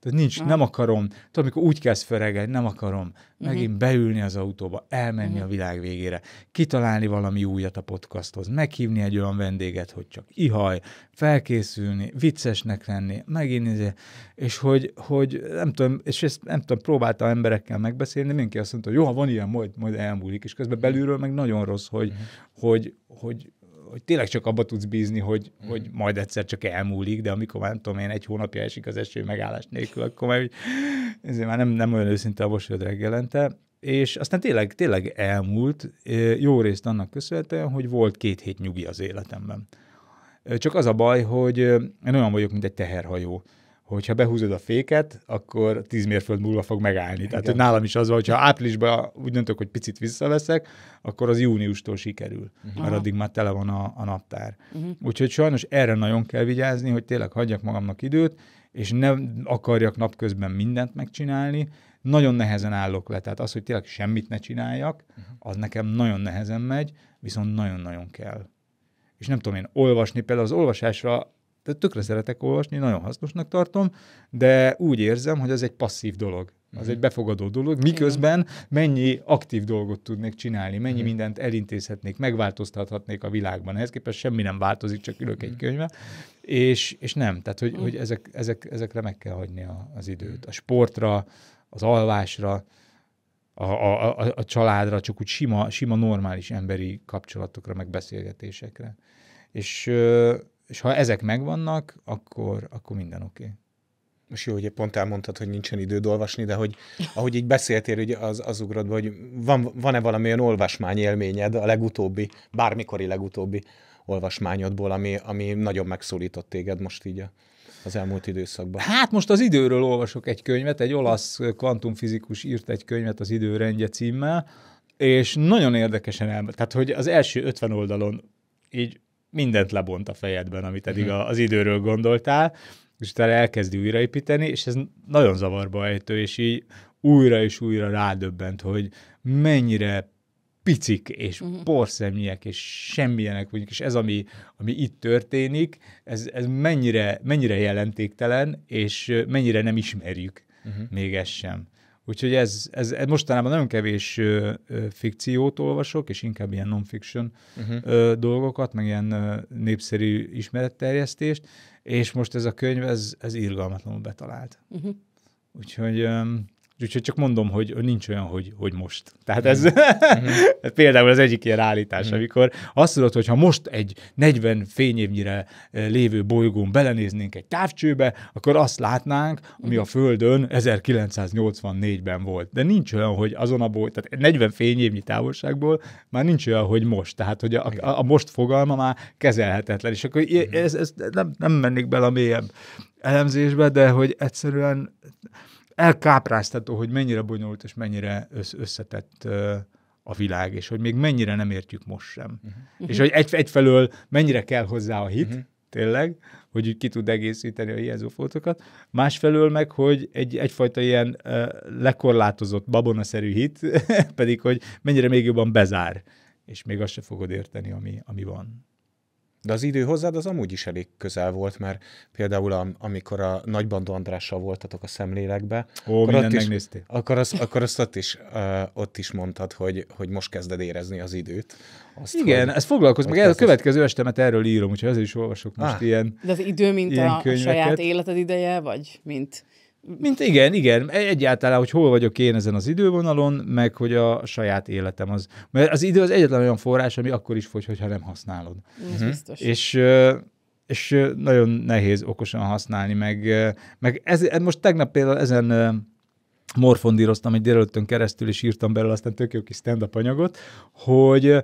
Tehát nincs, ah. nem akarom. Tudom, amikor úgy kezd föregelni, nem akarom mhm. megint uh-huh. beülni az autóba, elmenni uh-huh. a világ végére, kitalálni valami újat a podcasthoz, meghívni egy olyan vendéget, hogy csak ihaj, felkészülni, viccesnek lenni, megint, izé, és hogy, hogy nem tudom, és ezt nem tudom, próbáltam emberekkel megbeszélni, mindenki azt mondta, hogy jó, ha van ilyen, majd, majd elmúlik, és közben mhm. belülről meg nagyon rossz, hogy, uh-huh. hogy, hogy hogy tényleg csak abba tudsz bízni, hogy, mm. hogy majd egyszer csak elmúlik, de amikor már nem tudom én, egy hónapja esik az eső megállás nélkül, akkor már, ezért már nem, nem olyan őszinte a vasod reggelente, és aztán tényleg, tényleg elmúlt, jó részt annak köszönhetően, hogy volt két hét nyugi az életemben. Csak az a baj, hogy én olyan vagyok, mint egy teherhajó hogyha behúzod a féket, akkor 10 mérföld múlva fog megállni. Igen. Tehát nálam is az van, hogyha áprilisban úgy döntök, hogy picit visszaveszek, akkor az júniustól sikerül, uh-huh. mert addig már tele van a, a naptár. Uh-huh. Úgyhogy sajnos erre nagyon kell vigyázni, hogy tényleg hagyjak magamnak időt, és nem akarjak napközben mindent megcsinálni, nagyon nehezen állok le. Tehát az, hogy tényleg semmit ne csináljak, mhm. az nekem nagyon nehezen megy, viszont nagyon-nagyon kell. És nem tudom én, olvasni például az olvasásra tehát tökre szeretek olvasni, nagyon hasznosnak tartom, de úgy érzem, hogy ez egy passzív dolog. Az mhm. egy befogadó dolog, miközben mennyi aktív dolgot tudnék csinálni, mennyi mhm. mindent elintézhetnék, megváltoztathatnék a világban. Ehhez képest semmi nem változik, csak ülök egy mhm. könyve, és, és nem. Tehát, hogy, hogy ezek, ezek, ezekre meg kell hagyni a, az időt. A sportra, az alvásra, a, a, a, a családra, csak úgy sima, sima normális emberi kapcsolatokra, meg beszélgetésekre. És és ha ezek megvannak, akkor, akkor minden oké. Okay. Most jó, hogy pont elmondtad, hogy nincsen időd olvasni, de hogy ahogy így beszéltél hogy az, az ugrodba, hogy van, van-e valamilyen olvasmány élményed a legutóbbi, bármikori legutóbbi olvasmányodból, ami, ami nagyon megszólított téged most így a, az elmúlt időszakban? Hát most az időről olvasok egy könyvet, egy olasz kvantumfizikus írt egy könyvet az időrendje címmel, és nagyon érdekesen elmondta, tehát hogy az első 50 oldalon így mindent lebont a fejedben, amit eddig hmm. az időről gondoltál, és utána elkezdi újraépíteni, és ez nagyon zavarba ejtő, és így újra és újra rádöbbent, hogy mennyire picik és uh-huh. Mhm. porszemnyiek és semmilyenek vagyunk, és ez, ami, ami itt történik, ez, ez mennyire, mennyire jelentéktelen, és mennyire nem ismerjük uh-huh. még ezt sem. Úgyhogy ez, ez, ez mostanában nagyon kevés ö, ö, fikciót olvasok, és inkább ilyen non-fiction uh-huh. ö, dolgokat, meg ilyen ö, népszerű ismeretterjesztést, és most ez a könyv, ez, ez irgalmatlanul betalált. Uh-huh. Úgyhogy... Ö, Úgyhogy csak mondom, hogy nincs olyan, hogy, hogy most. Tehát ez mm. például az egyik ilyen állítás, mm. amikor azt tudod, hogy ha most egy 40 fényévnyire eh, lévő bolygón belenéznénk egy távcsőbe, akkor azt látnánk, ami a mhm. Földön 1984-ben volt. De nincs olyan, hogy azon a bolygón, tehát 40 fényévnyi távolságból már nincs olyan, hogy most. Tehát, hogy a, a, a most fogalma már kezelhetetlen. És akkor mm. ez, ez nem, nem mennék bele a mélyebb elemzésbe, de hogy egyszerűen elkápráztató, hogy mennyire bonyolult és mennyire összetett a világ, és hogy még mennyire nem értjük most sem. Uh-huh. És hogy egy, egyfelől mennyire kell hozzá a hit, uh-huh. tényleg, hogy ki tud egészíteni a hiányzó fotókat, másfelől meg, hogy egy, egyfajta ilyen uh, lekorlátozott, babonaszerű hit, pedig, hogy mennyire még jobban bezár, és még azt se fogod érteni, ami, ami van. De az idő hozzád az amúgy is elég közel volt, mert például a, amikor a Nagybandó Andrással voltatok a szemlélekbe, Ó, akkor, ott is, akkor, azt, akkor azt ott is, uh, ott is mondtad, hogy, hogy most kezded érezni az időt. Azt, Igen, ez foglalkoz, meg a következő estemet erről írom, úgyhogy ezért is olvasok most ah. ilyen De az idő, mint a, a saját életed ideje, vagy mint mint igen, igen, e-, egyáltalán, hogy hol vagyok én ezen az idővonalon, meg hogy a saját életem az. Mert az idő az egyetlen olyan forrás, ami akkor is fogy, hogyha nem használod. Ez uh-huh. biztos. És és nagyon nehéz okosan használni, meg, meg ez, most tegnap például ezen morfondíroztam egy délelőttön keresztül, és írtam belőle aztán tök jó kis stand-up anyagot, hogy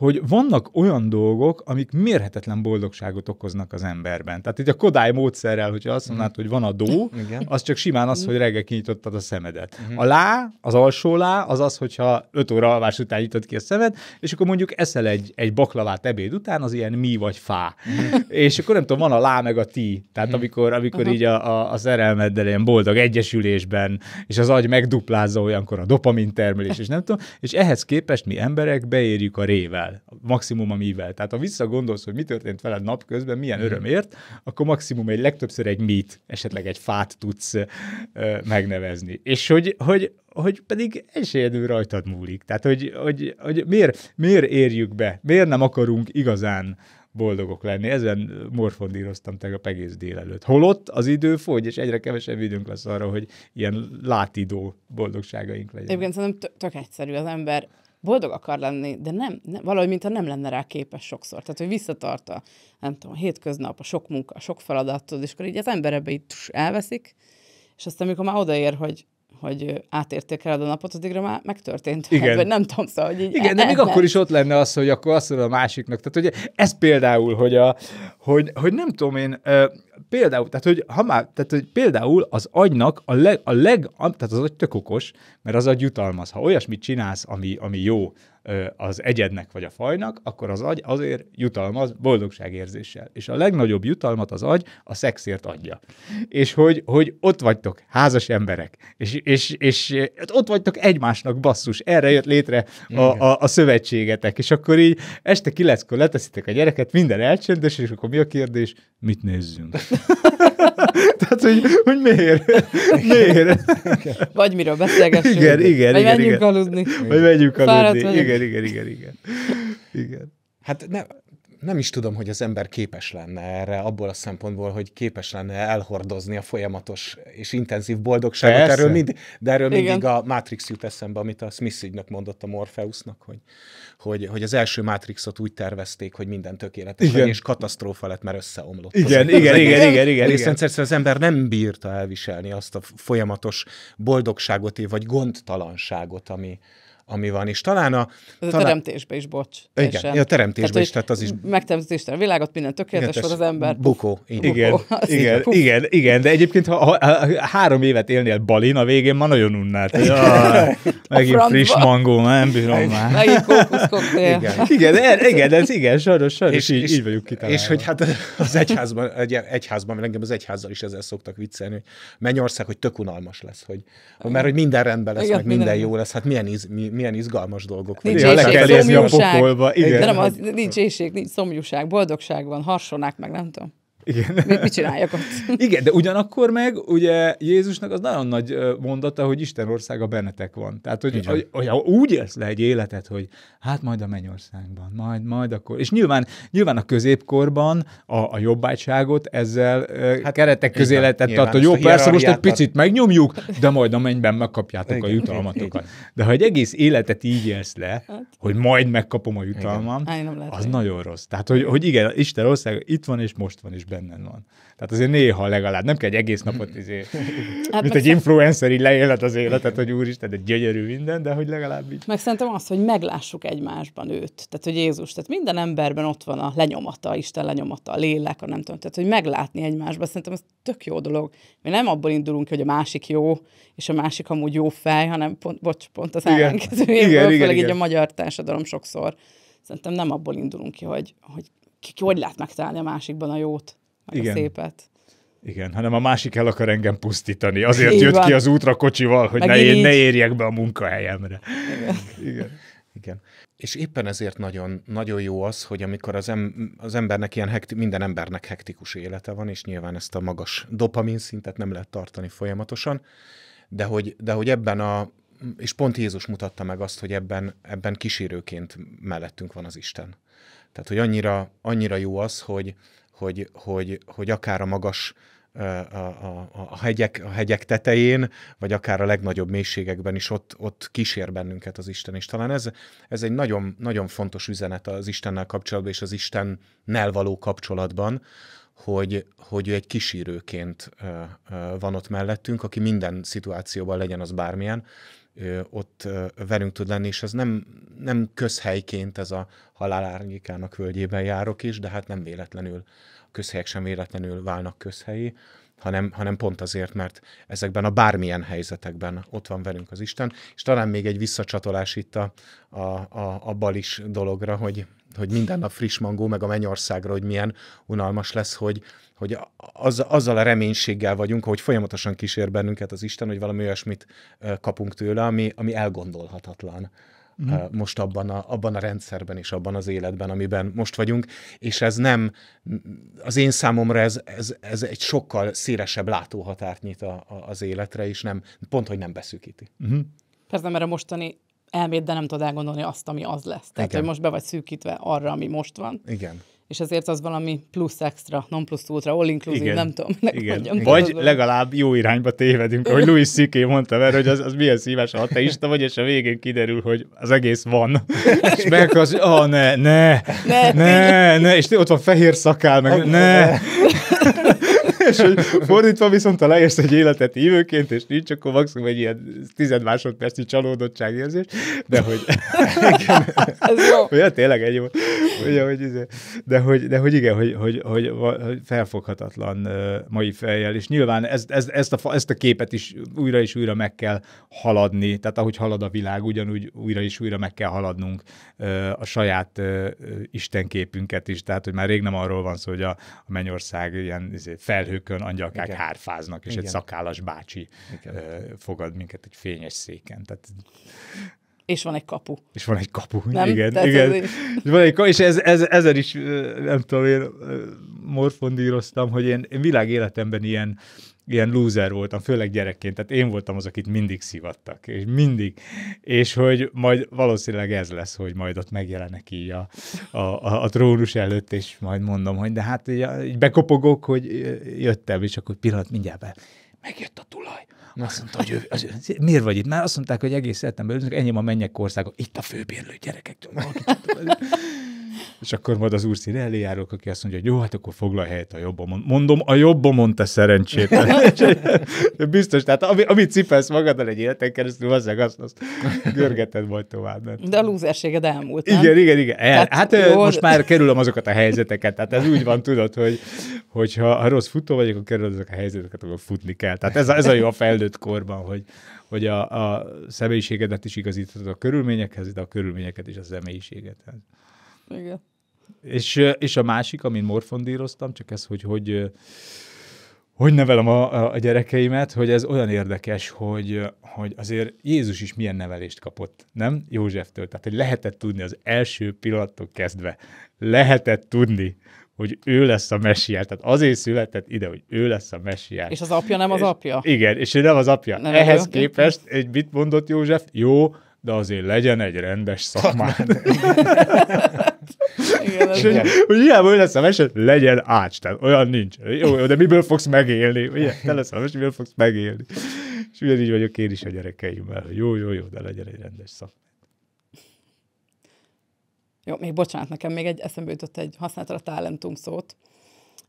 hogy vannak olyan dolgok, amik mérhetetlen boldogságot okoznak az emberben. Tehát itt a Kodály módszerrel, hogyha azt mondnád, hogy van a dó, Igen. az csak simán az, mhm. hogy reggel kinyitottad a szemedet. uh A lá, az alsó lá, az az, hogyha 5 óra alvás után nyitott ki a szemed, és akkor mondjuk eszel egy, egy baklavát ebéd után, az ilyen mi vagy fá. uh És akkor nem tudom, van a lá meg a ti. Tehát uh amikor, amikor uh így a, a, a szerelmeddel ilyen boldog egyesülésben, és az agy megduplázza olyankor a dopamin termelés, és nem tudom, és ehhez képest mi emberek beérjük a rével ível, maximum amivel. Tehát ha visszagondolsz, hogy mi történt veled napközben, milyen mhm. örömért, akkor maximum egy legtöbbször egy mit, esetleg egy fát tudsz ö, megnevezni. És hogy, hogy, hogy pedig esélyedő rajtad múlik. Tehát, hogy, hogy, hogy miért, miért érjük be, miért nem akarunk igazán boldogok lenni. Ezen morfondíroztam tegnap egész délelőtt. Holott az idő fogy, és egyre kevesebb időnk lesz arra, hogy ilyen látidó boldogságaink legyenek. Egyébként szerintem tök egyszerű az ember boldog akar lenni, de nem, nem valahogy, mintha nem lenne rá képes sokszor. Tehát, hogy visszatart a, nem tudom, a hétköznap, a sok munka, a sok feladatod, és akkor így az ember ebbe így elveszik, és aztán, amikor már odaér, hogy hogy átértékeled a napot, addigra már megtörtént. Igen. Hát, vagy nem tudom, szóval, hogy így Igen, de e- még el, akkor is ott lenne az, hogy akkor azt mondod a másiknak. Tehát ugye ez például, hogy, a, hogy, hogy nem tudom én, például, tehát hogy, ha már, tehát, hogy például az agynak a leg, a leg tehát az agy tök okos, mert az agy jutalmaz. Ha olyasmit csinálsz, ami, ami jó az egyednek vagy a fajnak, akkor az agy azért jutalmaz boldogságérzéssel. És a legnagyobb jutalmat az agy a szexért adja. És hogy, hogy ott vagytok, házas emberek, és, és, és ott vagytok egymásnak basszus, erre jött létre a, a, a szövetségetek, és akkor így este kilenckor leteszitek a gyereket, minden elcsendes, és akkor mi a kérdés? mit nézzünk. Tehát, hogy, hogy miért? miért? Vagy miről beszélgessünk. Igen, igen, Vagy igen. menjünk igen. aludni. Vagy menjünk aludni. Igen, igen, igen, igen, igen. igen. Hát nem, nem is tudom, hogy az ember képes lenne erre, abból a szempontból, hogy képes lenne elhordozni a folyamatos és intenzív boldogságot. Persze. Erről mind, de erről Igen. mindig a Matrix jut eszembe, amit a Smith ügynök mondott a Morpheusnak, hogy, hogy, hogy az első Matrixot úgy tervezték, hogy minden tökéletes igen. Legyen, és katasztrófa lett, mert összeomlott. Igen, az igen, az igen, igen, igen, igen. És egyszerűen az ember nem bírta elviselni azt a folyamatos boldogságot, vagy gondtalanságot, ami, ami van. És talán a... Ez talán... a teremtésbe is, bocs. Teljesen. Igen, a teremtésbe tehát, is, tehát az is... Megteremtett a világot, minden tökéletes volt az ember. Bukó. Igen, bukó. Igen, igen, igen, igen, igen, de egyébként ha, ha, ha három évet élnél Balin, a végén ma nagyon unnál. Ja, megint friss mangó, nem bírom már. Megint kókuszkoktél. Igen, igen, igen, ez igen, sajnos, sajnos és, így, és, így vagyunk kitalálva. És hogy hát az egyházban, egy, egyházban, mert engem az egyházzal is ezzel szoktak viccelni, hogy Mennyország, hogy tök unalmas lesz, hogy, mert hogy minden rendben lesz, igen, meg minden, minden jó lesz, hát milyen, íz, mi, milyen izgalmas dolgok nincs vannak. Nincs szomjúság. a pokolba. Igen. De nem, az, nincs éjség, nincs szomjúság, boldogság van, harsonák, meg nem tudom. Igen. Mit, mit csináljak ott? Igen, de ugyanakkor meg ugye Jézusnak az nagyon nagy mondata, hogy Isten országa bennetek van. Tehát, hogy, hogy, hogy úgy élsz le egy életet, hogy hát majd a mennyországban, majd, majd akkor. És nyilván, nyilván a középkorban a, a jobbágyságot ezzel hát, keretek közé lehetett tart, hogy jó, persze most egy picit megnyomjuk, de majd a mennyben megkapjátok igen, a jutalmatokat. Igen. De ha egy egész életet így élsz le, hát. hogy majd megkapom a jutalmam, igen. az nagyon rossz. Tehát, hogy, hogy igen, Isten országa itt van és most van is benne benned van. Tehát azért néha legalább, nem kell egy egész napot, izé, hát mint egy influencer, így leélet az életet, hogy úristen, de gyönyörű minden, de hogy legalább így. Meg szerintem az, hogy meglássuk egymásban őt, tehát hogy Jézus, tehát minden emberben ott van a lenyomata, a Isten lenyomata, a lélek, a nem tudom, tehát hogy meglátni egymásban, szerintem ez tök jó dolog. Mi nem abból indulunk, hogy a másik jó, és a másik amúgy jó fej, hanem pont, bocs, pont az Igen, főleg igen. így a magyar társadalom sokszor. Szerintem nem abból indulunk ki, hogy, hogy ki, ki hogy lehet megtalálni a másikban a jót. Igen. a szépet. Igen, hanem a másik el akar engem pusztítani. Azért Így jött van. ki az útra kocsival, hogy ne, ér, ne érjek be a munkahelyemre. Igen. Igen. Igen. És éppen ezért nagyon, nagyon jó az, hogy amikor az, em, az embernek ilyen hekti, minden embernek hektikus élete van, és nyilván ezt a magas dopamin szintet nem lehet tartani folyamatosan, de hogy, de hogy ebben a, és pont Jézus mutatta meg azt, hogy ebben, ebben kísérőként mellettünk van az Isten. Tehát, hogy annyira, annyira jó az, hogy, hogy, hogy, hogy akár a magas a, a, a, hegyek, a hegyek tetején, vagy akár a legnagyobb mélységekben is ott, ott kísér bennünket az Isten. És talán ez, ez egy nagyon, nagyon fontos üzenet az Istennel kapcsolatban és az Istennel való kapcsolatban, hogy, hogy ő egy kísérőként van ott mellettünk, aki minden szituációban legyen az bármilyen, ott velünk tud lenni, és ez nem, nem közhelyként ez a árnyékának völgyében járok is, de hát nem véletlenül, a közhelyek sem véletlenül válnak közhelyi, hanem, hanem pont azért, mert ezekben a bármilyen helyzetekben ott van velünk az Isten, és talán még egy visszacsatolás itt a, a, a, a balis dologra, hogy, hogy minden nap friss mangó, meg a mennyországra, hogy milyen unalmas lesz, hogy hogy az, azzal a reménységgel vagyunk, hogy folyamatosan kísér bennünket az Isten, hogy valami olyasmit kapunk tőle, ami, ami elgondolhatatlan mm. most abban a, abban a rendszerben és abban az életben, amiben most vagyunk, és ez nem, az én számomra ez, ez, ez egy sokkal szélesebb látóhatárt nyit a, a, az életre, és nem, pont, hogy nem beszűkíti. Mm. Persze, mert a mostani elméd, de nem tudod elgondolni azt, ami az lesz. Tehát, Igen. hogy most be vagy szűkítve arra, ami most van. Igen és ezért az valami plusz extra, non plusz ultra, all inclusive, igen, nem tudom. Igen. Mondjam, Vagy az legalább jó irányba tévedünk, ahogy Louis C.K. mondta mert hogy az, az milyen te ista vagy, és a végén kiderül, hogy az egész van. és meg az, ah, oh, ne, ne, ne, ne, ne, és ott van fehér szakál, meg ne. és hogy fordítva viszont, ha leérsz egy életet hívőként, és nincs, akkor maximum egy ilyen tized másodpercnyi érzés, de hogy... igen, Ez jó. Ugye, tényleg egy jó. Ugye, hogy, izé, de, hogy, de hogy igen, hogy, hogy, hogy, hogy felfoghatatlan mai fejjel, és nyilván ez, ez, ezt, a, ezt a képet is újra és újra meg kell haladni, tehát ahogy halad a világ, ugyanúgy újra és újra meg kell haladnunk a saját istenképünket is, tehát hogy már rég nem arról van szó, hogy a, a mennyország ilyen izé, fel felhőkön angyalkák Igen. hárfáznak, és Igen. egy szakállas bácsi Igen. fogad minket egy fényes széken. Tehát és van egy kapu. És van egy kapu, nem? igen. igen. Ez van egy kapu, és ez, ez, ezzel is, nem tudom, én morfondíroztam, hogy én, én világéletemben ilyen ilyen loser voltam, főleg gyerekként, tehát én voltam az, akit mindig szivattak, és mindig, és hogy majd valószínűleg ez lesz, hogy majd ott megjelenek így a, a, a, a trónus előtt, és majd mondom, hogy de hát így, így bekopogok, hogy jöttem, és akkor pillanat, mindjárt be, megjött a tulaj. Azt mondta, hogy ő, az, az, miért vagy itt? Már azt mondták, hogy egész életemben ennyi a mennyek országa. Itt a főbérlő gyerekek. És akkor majd az úrszín elé járok, aki azt mondja, hogy jó, hát akkor foglalj helyet a jobbomon. Mondom, a jobbomon te szerencsét. Biztos, tehát ami, amit cipelsz magadal egy életen keresztül, valószínűleg azt, azt görgeted majd tovább. Mert... De a lúzerséged elmúlt, nem? Igen, igen, igen. El, hát jó, most már kerülöm azokat a helyzeteket, tehát ez úgy van, tudod, hogy hogyha ha rossz futó vagyok, akkor kerülöm azokat a helyzeteket, akkor futni kell. Tehát ez a, ez a jó a felnőtt korban, hogy, hogy a, a személyiségedet is igazítod a körülményekhez, de a körülményeket is a személyiségedhez. Igen. És, és a másik, amin morfondíroztam, csak ez, hogy hogy, hogy nevelem a, a gyerekeimet, hogy ez olyan érdekes, hogy, hogy azért Jézus is milyen nevelést kapott, nem? Józseftől. Tehát, hogy lehetett tudni az első pillanattól kezdve. Lehetett tudni, hogy ő lesz a messiás. Tehát azért született ide, hogy ő lesz a messiás. És az apja nem és, az apja? Igen, és ő nem az apja. Nem Ehhez képest, egy mit mondott József? Jó, de azért legyen egy rendes szakmád. Igen, és hogy, hiába ő lesz a meset, legyen ács, tehát olyan nincs. Jó, de miből fogsz megélni? Ugye, te lesz a meset, miből fogsz megélni? És ugyanígy vagyok én is a gyerekeimmel, jó, jó, jó, de legyen egy rendes szak. Jó, még bocsánat, nekem még egy eszembe jutott egy használatra talentum szót,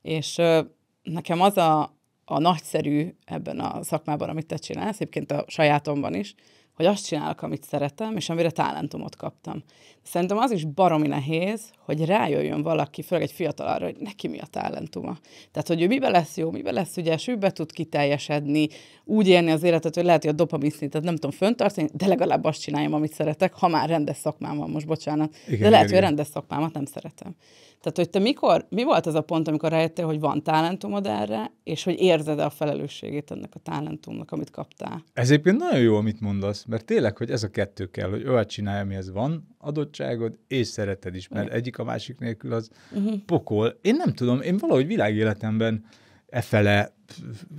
és ö, nekem az a, a nagyszerű ebben a szakmában, amit te csinálsz, egyébként a sajátomban is, hogy azt csinálok, amit szeretem, és amire talentumot kaptam. Szerintem az is baromi nehéz, hogy rájöjjön valaki, főleg egy fiatal arra, hogy neki mi a talentuma. Tehát, hogy ő mibe lesz jó, mibe lesz ügyes, ő be tud kiteljesedni, úgy élni az életet, hogy lehet, hogy a dopamin szintet nem tudom föntartani, de legalább azt csináljam, amit szeretek, ha már rendes szakmám van most, bocsánat. Igen, de lehet, igen, hogy igen. rendes szakmámat nem szeretem. Tehát, hogy te mikor, mi volt az a pont, amikor rájöttél, hogy van talentumod erre, és hogy érzed a felelősségét ennek a talentumnak, amit kaptál? Ez egyébként nagyon jó, amit mondasz, mert tényleg, hogy ez a kettő kell, hogy olyat csinálja, ez van adottságod, és szereted is, mert Igen. egyik a másik nélkül az uh-huh. pokol. Én nem tudom, én valahogy világéletemben efele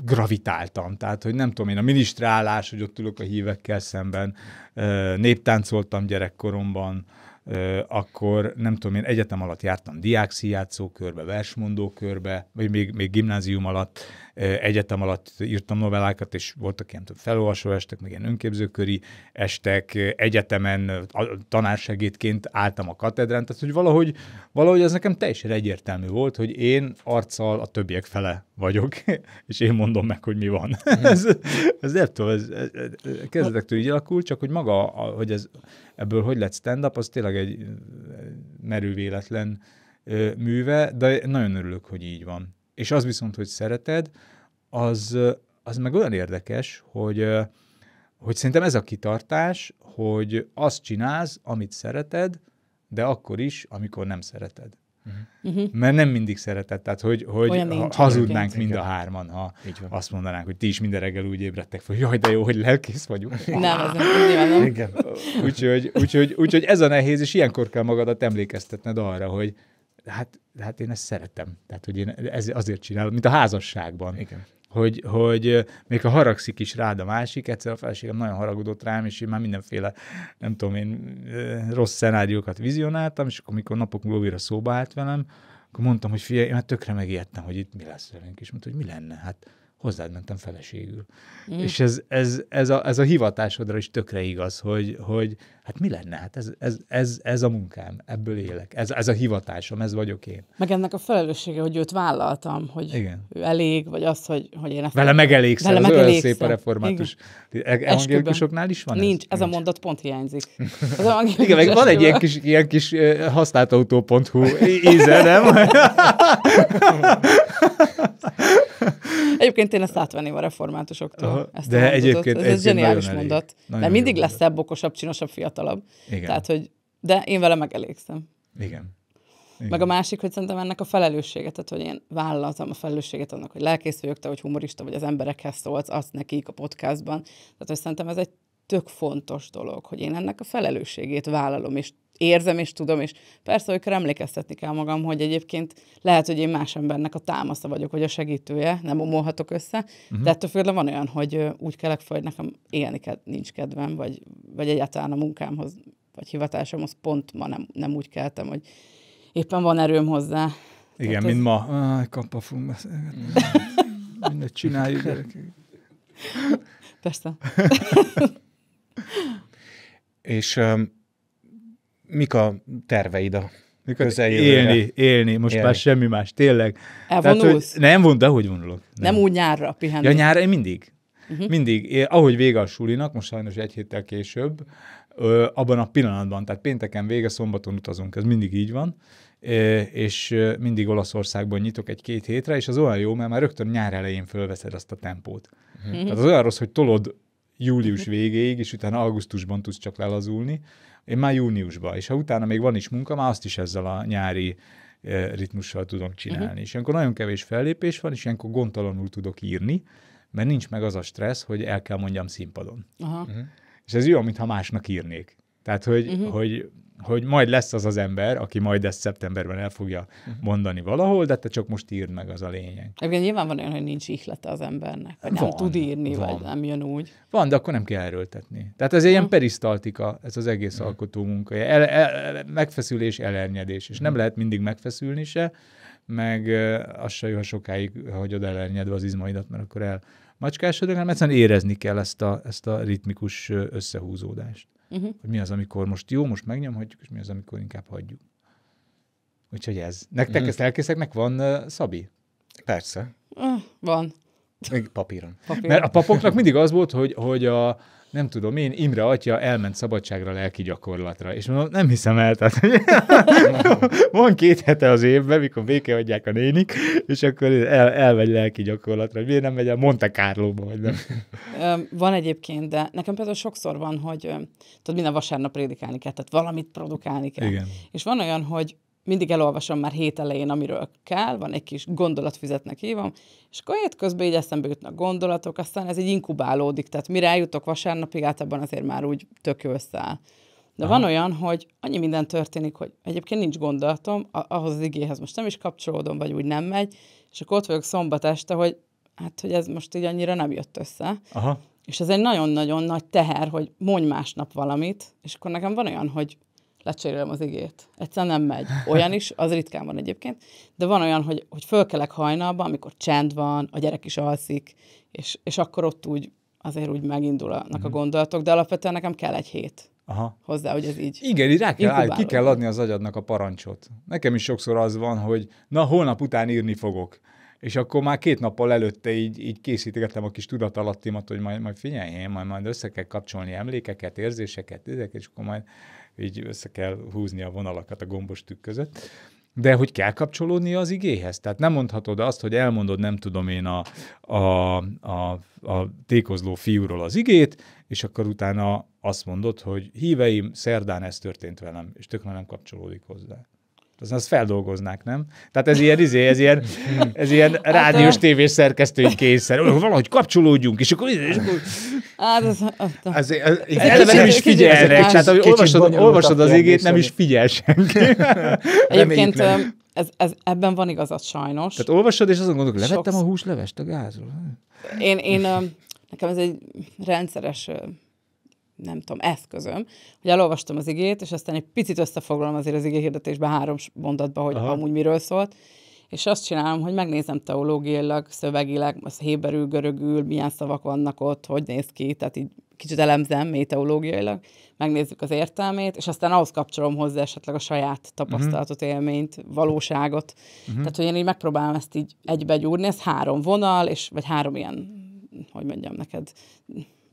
gravitáltam. Tehát, hogy nem tudom én, a minisztrálás, hogy ott ülök a hívekkel szemben, néptáncoltam gyerekkoromban, akkor nem tudom, én egyetem alatt jártam versmondó körbe, vagy még, még gimnázium alatt, egyetem alatt írtam novellákat, és voltak ilyen több felolvasó estek, meg ilyen önképzőköri estek, egyetemen tanársegédként álltam a katedrán, tehát hogy valahogy, valahogy ez nekem teljesen egyértelmű volt, hogy én arccal a többiek fele vagyok, és én mondom meg, hogy mi van. Mm. ez, ez nem ez, ez, ez kezdetektől így alakul, csak hogy maga, hogy ez, ebből hogy lett stand-up, az tényleg egy merő véletlen műve, de nagyon örülök, hogy így van. És az viszont, hogy szereted, az, az meg olyan érdekes, hogy, hogy szerintem ez a kitartás, hogy azt csinálsz, amit szereted, de akkor is, amikor nem szereted. Uh-huh. Mert nem mindig szeretett, tehát hogy, hogy nincs, hazudnánk nincs, mind a hárman, ha azt mondanánk, hogy ti is minden reggel úgy ébredtek fel, jaj, de jó, hogy lelkész vagyunk. Nem, ez nem, nem. Igen. Úgyhogy, úgyhogy, úgyhogy ez a nehéz, és ilyenkor kell magadat emlékeztetned arra, hogy hát, hát én ezt szeretem. Tehát, hogy én ez azért csinálom, mint a házasságban. Igen hogy, hogy még ha haragszik is rád a másik, egyszer a feleségem nagyon haragudott rám, és én már mindenféle, nem tudom én, rossz szenáriókat vizionáltam, és akkor mikor napok múlva újra szóba állt velem, akkor mondtam, hogy figyelj, én már tökre megijedtem, hogy itt mi lesz velünk, és mondta, hogy mi lenne, hát hozzád mentem feleségül. Mm. És ez, ez, ez, a, ez a hivatásodra is tökre igaz, hogy, hogy hát mi lenne? Hát ez, ez, ez, ez a munkám, ebből élek, ez, ez a hivatásom, ez vagyok én. Meg ennek a felelőssége, hogy őt vállaltam, hogy Igen. ő elég, vagy az, hogy, hogy én ezt... Vele megelégszem, vele olyan szép a református. E- evangélikusoknál is van Nincs, ez, ez a mondat pont hiányzik. Az Igen, meg van egy ilyen kis, ilyen kis használtautó.hu íze, nem? egyébként én ezt átvenném a reformátusoktól. Aha, ezt de mondatot. egyébként ez, ez zseniális mondat. Elég. mert mindig lesz szebb, okosabb, csinosabb, fiatalabb. Igen. Tehát, hogy, de én vele megelégszem. Igen. Igen. Meg a másik, hogy szerintem ennek a felelősséget, tehát hogy én vállaltam a felelősséget annak, hogy lelkész vagyok, te hogy humorista vagy, az emberekhez szólsz, azt nekik a podcastban. Tehát, hogy szerintem ez egy tök fontos dolog, hogy én ennek a felelősségét vállalom, és érzem és tudom, és persze olykor emlékeztetni kell magam, hogy egyébként lehet, hogy én más embernek a támasza vagyok, vagy a segítője, nem omolhatok össze, uh-huh. de ettől függetlenül van olyan, hogy úgy kellek fel, hogy nekem élni ked- nincs kedvem, vagy, vagy egyáltalán a munkámhoz, vagy hivatásomhoz pont ma nem, nem úgy keltem, hogy éppen van erőm hozzá. Igen, Tehát mint ez... ma. Áj, kapva fogunk beszélgetni. Mindegy, csináljuk Persze. És um, mik a terveid a közeljövőre? Élni, élni, most élni. már semmi más, tényleg. Elvonulsz? Tehát, nem von, de hogy vonulok. Nem. nem úgy nyárra pihenni. Ja, nyárra én mindig. Uh-huh. Mindig. Én, ahogy vége a sulinak, most sajnos egy héttel később, ö, abban a pillanatban, tehát pénteken vége, szombaton utazunk, ez mindig így van, ö, és mindig Olaszországban nyitok egy-két hétre, és az olyan jó, mert már rögtön nyár elején fölveszed azt a tempót. Uh-huh. Tehát az olyan rossz, hogy tolod július végéig, és utána augusztusban tudsz csak lelazulni, én már júniusban, és ha utána még van is munka, már azt is ezzel a nyári eh, ritmussal tudom csinálni. Uh-huh. És ilyenkor nagyon kevés fellépés van, és ilyenkor gondtalanul tudok írni, mert nincs meg az a stressz, hogy el kell mondjam színpadon. Aha. Uh-huh. És ez jó, mintha másnak írnék. Tehát, hogy, uh-huh. hogy hogy majd lesz az az ember, aki majd ezt szeptemberben el fogja mhm. mondani valahol, de te csak most írd meg, az a lényeg. Egyébként nyilván van olyan, hogy nincs ihlete az embernek, vagy van, nem tud írni, van. vagy nem jön úgy. Van, de akkor nem kell erőltetni. Tehát ez egy ilyen mhm. perisztaltika, ez az egész hmm. alkotó munka. El, el, megfeszülés, elernyedés, és hmm. nem mhm. lehet mindig megfeszülni se, meg az se ha sokáig, hogy elernyedve az izmaidat, mert akkor el macskásodok, hanem egyszerűen érezni kell ezt a, ezt a ritmikus összehúzódást. Uh-huh. Hogy mi az, amikor most jó, most megnyomhatjuk, és mi az, amikor inkább hagyjuk. Úgyhogy ez. Nektek uh-huh. ezt elkészeknek van uh, Szabi? Persze. Uh, van. Még papíron. papíron. Mert a papoknak mindig az volt, hogy, hogy a, nem tudom én, Imre atya elment szabadságra lelki gyakorlatra. És mondom, nem hiszem el, tehát van két hete az évben, mikor béke adják a nénik, és akkor el, elmegy lelki gyakorlatra. Miért nem megy a Monte carlo vagy nem? van egyébként, de nekem például sokszor van, hogy tudod, minden vasárnap prédikálni kell, tehát valamit produkálni kell. Igen. És van olyan, hogy mindig elolvasom már hét elején, amiről kell, van egy kis gondolatfüzetnek hívom, és akkor közben így eszembe jutnak gondolatok, aztán ez egy inkubálódik, tehát mire eljutok vasárnapig, általában azért már úgy tök összeáll. De Aha. van olyan, hogy annyi minden történik, hogy egyébként nincs gondolatom, ahhoz az igéhez most nem is kapcsolódom, vagy úgy nem megy, és akkor ott vagyok szombat este, hogy hát, hogy ez most így annyira nem jött össze. Aha. És ez egy nagyon-nagyon nagy teher, hogy mondj másnap valamit, és akkor nekem van olyan, hogy lecserélem az igét. Egyszerűen nem megy. Olyan is, az ritkán van egyébként, de van olyan, hogy, hogy fölkelek hajnalban, amikor csend van, a gyerek is alszik, és, és akkor ott úgy azért úgy megindulnak a mhm. gondolatok, de alapvetően nekem kell egy hét. Aha. hozzá, hogy ez így. Igen, így rá kell állj, ki kell adni az agyadnak a parancsot. Nekem is sokszor az van, hogy na, holnap után írni fogok. És akkor már két nappal előtte így, így készítettem a kis tudatalattimat, hogy majd, majd figyelj, én majd, majd össze kell kapcsolni emlékeket, érzéseket, ezeket, és akkor majd így össze kell húzni a vonalakat a gombos tükk között. De hogy kell kapcsolódni az igéhez? Tehát nem mondhatod azt, hogy elmondod, nem tudom én, a, a, a, a tékozló fiúról az igét, és akkor utána azt mondod, hogy híveim, szerdán ez történt velem, és tök nem kapcsolódik hozzá aztán azt feldolgoznák, nem? Tehát ez ilyen, ilyen, izé, ez ilyen, ez ilyen hát, rádiós tévés szerkesztői kényszer. Valahogy kapcsolódjunk, és akkor... És akkor... Hát az, az, az, az, az, nem is figyel rá. Tehát olvasod, olvasod az igét, nem is figyel senki. Egyébként ez, ez, ebben van igazat sajnos. Tehát olvasod, és azon gondolok, levettem Soksz... a húslevest a gázról. Én, én, nekem ez egy rendszeres nem tudom, eszközöm, hogy elolvastam az igét, és aztán egy picit összefoglalom azért az igéhirdetésben három mondatban, hogy Aha. amúgy miről szólt, és azt csinálom, hogy megnézem teológiailag, szövegileg, az héberül, görögül, milyen szavak vannak ott, hogy néz ki, tehát így kicsit elemzem mély teológiailag, megnézzük az értelmét, és aztán ahhoz kapcsolom hozzá esetleg a saját tapasztalatot, uh-huh. élményt, valóságot. Uh-huh. Tehát, hogy én így megpróbálom ezt így egybegyúrni, ez három vonal, és vagy három ilyen, hogy mondjam neked,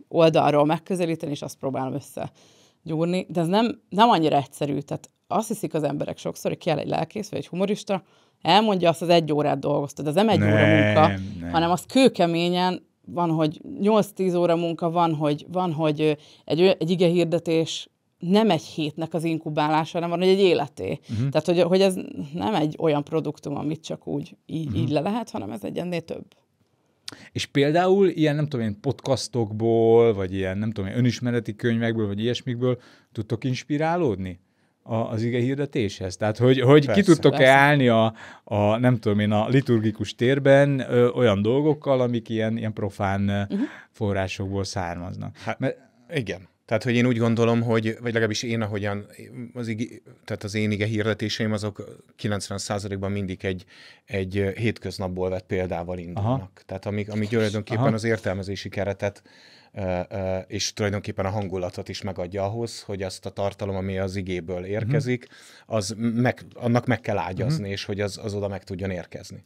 oldalról megközelíteni, és azt próbálom összegyúrni. De ez nem, nem annyira egyszerű. Tehát azt hiszik az emberek sokszor, hogy kell egy lelkész vagy egy humorista, elmondja azt az egy órát dolgoztad. Ez nem egy nem, óra munka, nem. hanem az kőkeményen van, hogy 8-10 óra munka, van, hogy, van, hogy egy, egy ige hirdetés, nem egy hétnek az inkubálása, hanem van, hogy egy életé. Uh-huh. Tehát, hogy, hogy ez nem egy olyan produktum, amit csak úgy így, uh-huh. így mhm. le lehet, hanem ez egy ennél több. És például ilyen, nem tudom én, podcastokból, vagy ilyen, nem tudom én, önismereti könyvekből, vagy ilyesmikből tudtok inspirálódni? az ige hirdetéshez? Tehát, hogy, hogy persze, ki tudtok-e persze. állni a, a, nem tudom én, a liturgikus térben ö, olyan dolgokkal, amik ilyen, ilyen profán uh-huh. forrásokból származnak? Hát, Mert, igen. Tehát, hogy én úgy gondolom, hogy, vagy legalábbis én, ahogyan az, igi, tehát az én ige hirdetéseim, azok 90%-ban mindig egy, egy hétköznapból vett példával indulnak. Aha. Tehát, amik, amik tulajdonképpen Aha. az értelmezési keretet és tulajdonképpen a hangulatot is megadja ahhoz, hogy azt a tartalom, ami az igéből mhm. érkezik, az meg, annak meg kell ágyazni, uh-huh. és hogy az, az oda meg tudjon érkezni.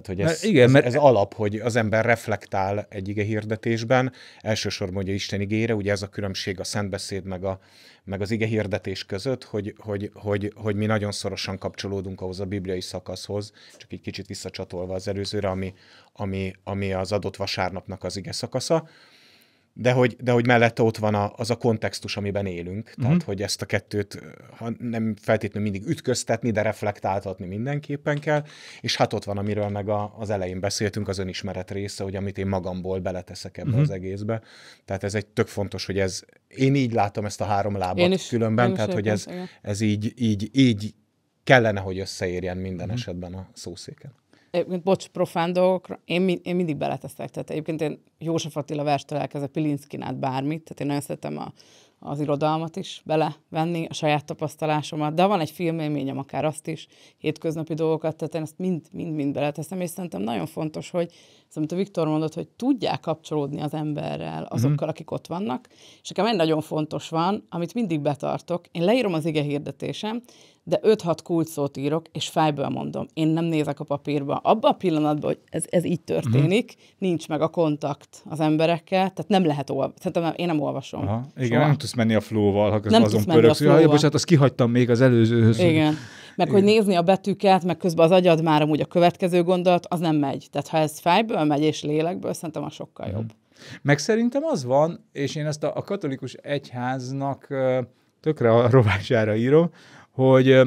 Tehát, hogy ez, mert igen, mert... ez alap, hogy az ember reflektál egy ige hirdetésben, elsősorban ugye Isten igére, ugye ez a különbség a szentbeszéd meg, a, meg az ige hirdetés között, hogy, hogy, hogy, hogy mi nagyon szorosan kapcsolódunk ahhoz a bibliai szakaszhoz, csak egy kicsit visszacsatolva az előzőre, ami, ami, ami az adott vasárnapnak az ige szakasza, de hogy, de hogy mellette ott van a, az a kontextus, amiben élünk, tehát uh-huh. hogy ezt a kettőt ha nem feltétlenül mindig ütköztetni, de reflektáltatni mindenképpen kell, és hát ott van, amiről meg a, az elején beszéltünk, az önismeret része, hogy amit én magamból beleteszek ebbe uh-huh. az egészbe, tehát ez egy tök fontos, hogy ez, én így látom ezt a három lábat én is, különben, én tehát hogy ez, ez így, így, így kellene, hogy összeérjen minden uh-huh. esetben a szószéken. Egyébként, bocs, profán dolgokra, én, én mindig beleteszek. Tehát egyébként én József Attila verstől elkezdve Pilinszkin át bármit, tehát én nagyon szeretem a, az irodalmat is belevenni, a saját tapasztalásomat, de van egy filmélményem, akár azt is, hétköznapi dolgokat, tehát én ezt mind-mind beleteszem, és szerintem nagyon fontos, hogy a Viktor mondott, hogy tudják kapcsolódni az emberrel, mhm. azokkal, akik ott vannak, és nekem egy nagyon fontos van, amit mindig betartok, én leírom az ige hirdetésem, de 5-6 kulcsot írok, és fejből mondom, én nem nézek a papírba. Abban a pillanatban, hogy ez, ez így történik, uh-huh. nincs meg a kontakt az emberekkel, tehát nem lehet olvasni. Szerintem én nem olvasom. Aha. Igen, soha. nem tudsz menni a flow-val, ha nem azon pörögsz. Jaj, ja, bocsánat, azt kihagytam még az előzőhöz. Igen. Meg hogy nézni a betűket, meg közben az agyad már amúgy a következő gondolat, az nem megy. Tehát ha ez fejből megy és lélekből, szerintem az sokkal mhm. jobb. Meg szerintem az van, és én ezt a, a katolikus egyháznak tökre a rovására írom, hogy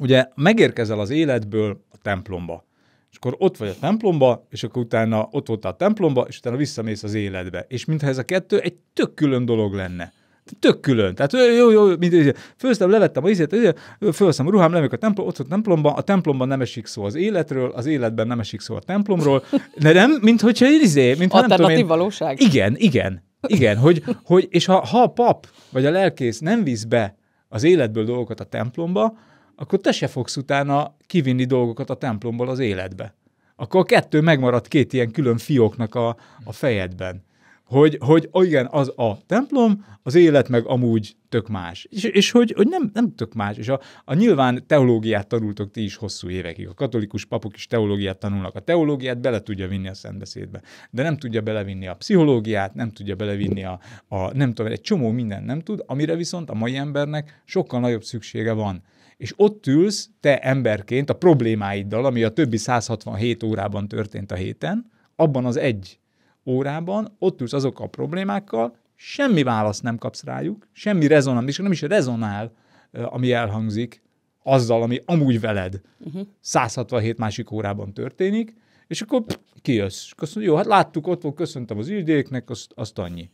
ugye megérkezel az életből a templomba, és akkor ott vagy a templomba, és akkor utána ott voltál a templomba, és utána visszamész az életbe. És mintha ez a kettő egy tök külön dolog lenne. Tök külön. Tehát jó, jó, jó, mint, izé, főztem, levettem a izét, főztem a ruhám, lemegyek a templom, ott a templomban, a templomban nem esik szó az életről, az életben nem esik szó a templomról, de nem, mint hogyha izé, mint ha nem tudom én, valóság. Igen, igen, igen, hogy, hogy és ha, ha a pap vagy a lelkész nem visz be az életből dolgokat a templomba, akkor te se fogsz utána kivinni dolgokat a templomból az életbe. Akkor a kettő megmaradt két ilyen külön fióknak a, a fejedben hogy, hogy oh igen, az a templom, az élet meg amúgy tök más. És, és hogy, hogy nem, nem tök más. És a, a nyilván teológiát tanultok ti is hosszú évekig. A katolikus papok is teológiát tanulnak. A teológiát bele tudja vinni a szentbeszédbe, de nem tudja belevinni a pszichológiát, nem tudja belevinni a, a nem tudom, egy csomó minden nem tud, amire viszont a mai embernek sokkal nagyobb szüksége van és ott ülsz te emberként a problémáiddal, ami a többi 167 órában történt a héten, abban az egy órában, ott ülsz azok a problémákkal, semmi választ nem kapsz rájuk, semmi rezonál, és nem is rezonál, ami elhangzik azzal, ami amúgy veled uh-huh. Mhm. 167 másik órában történik, és akkor pff, és Azt mondja, jó, hát láttuk, ott volt, köszöntem az ügydéknek, azt, azt annyi.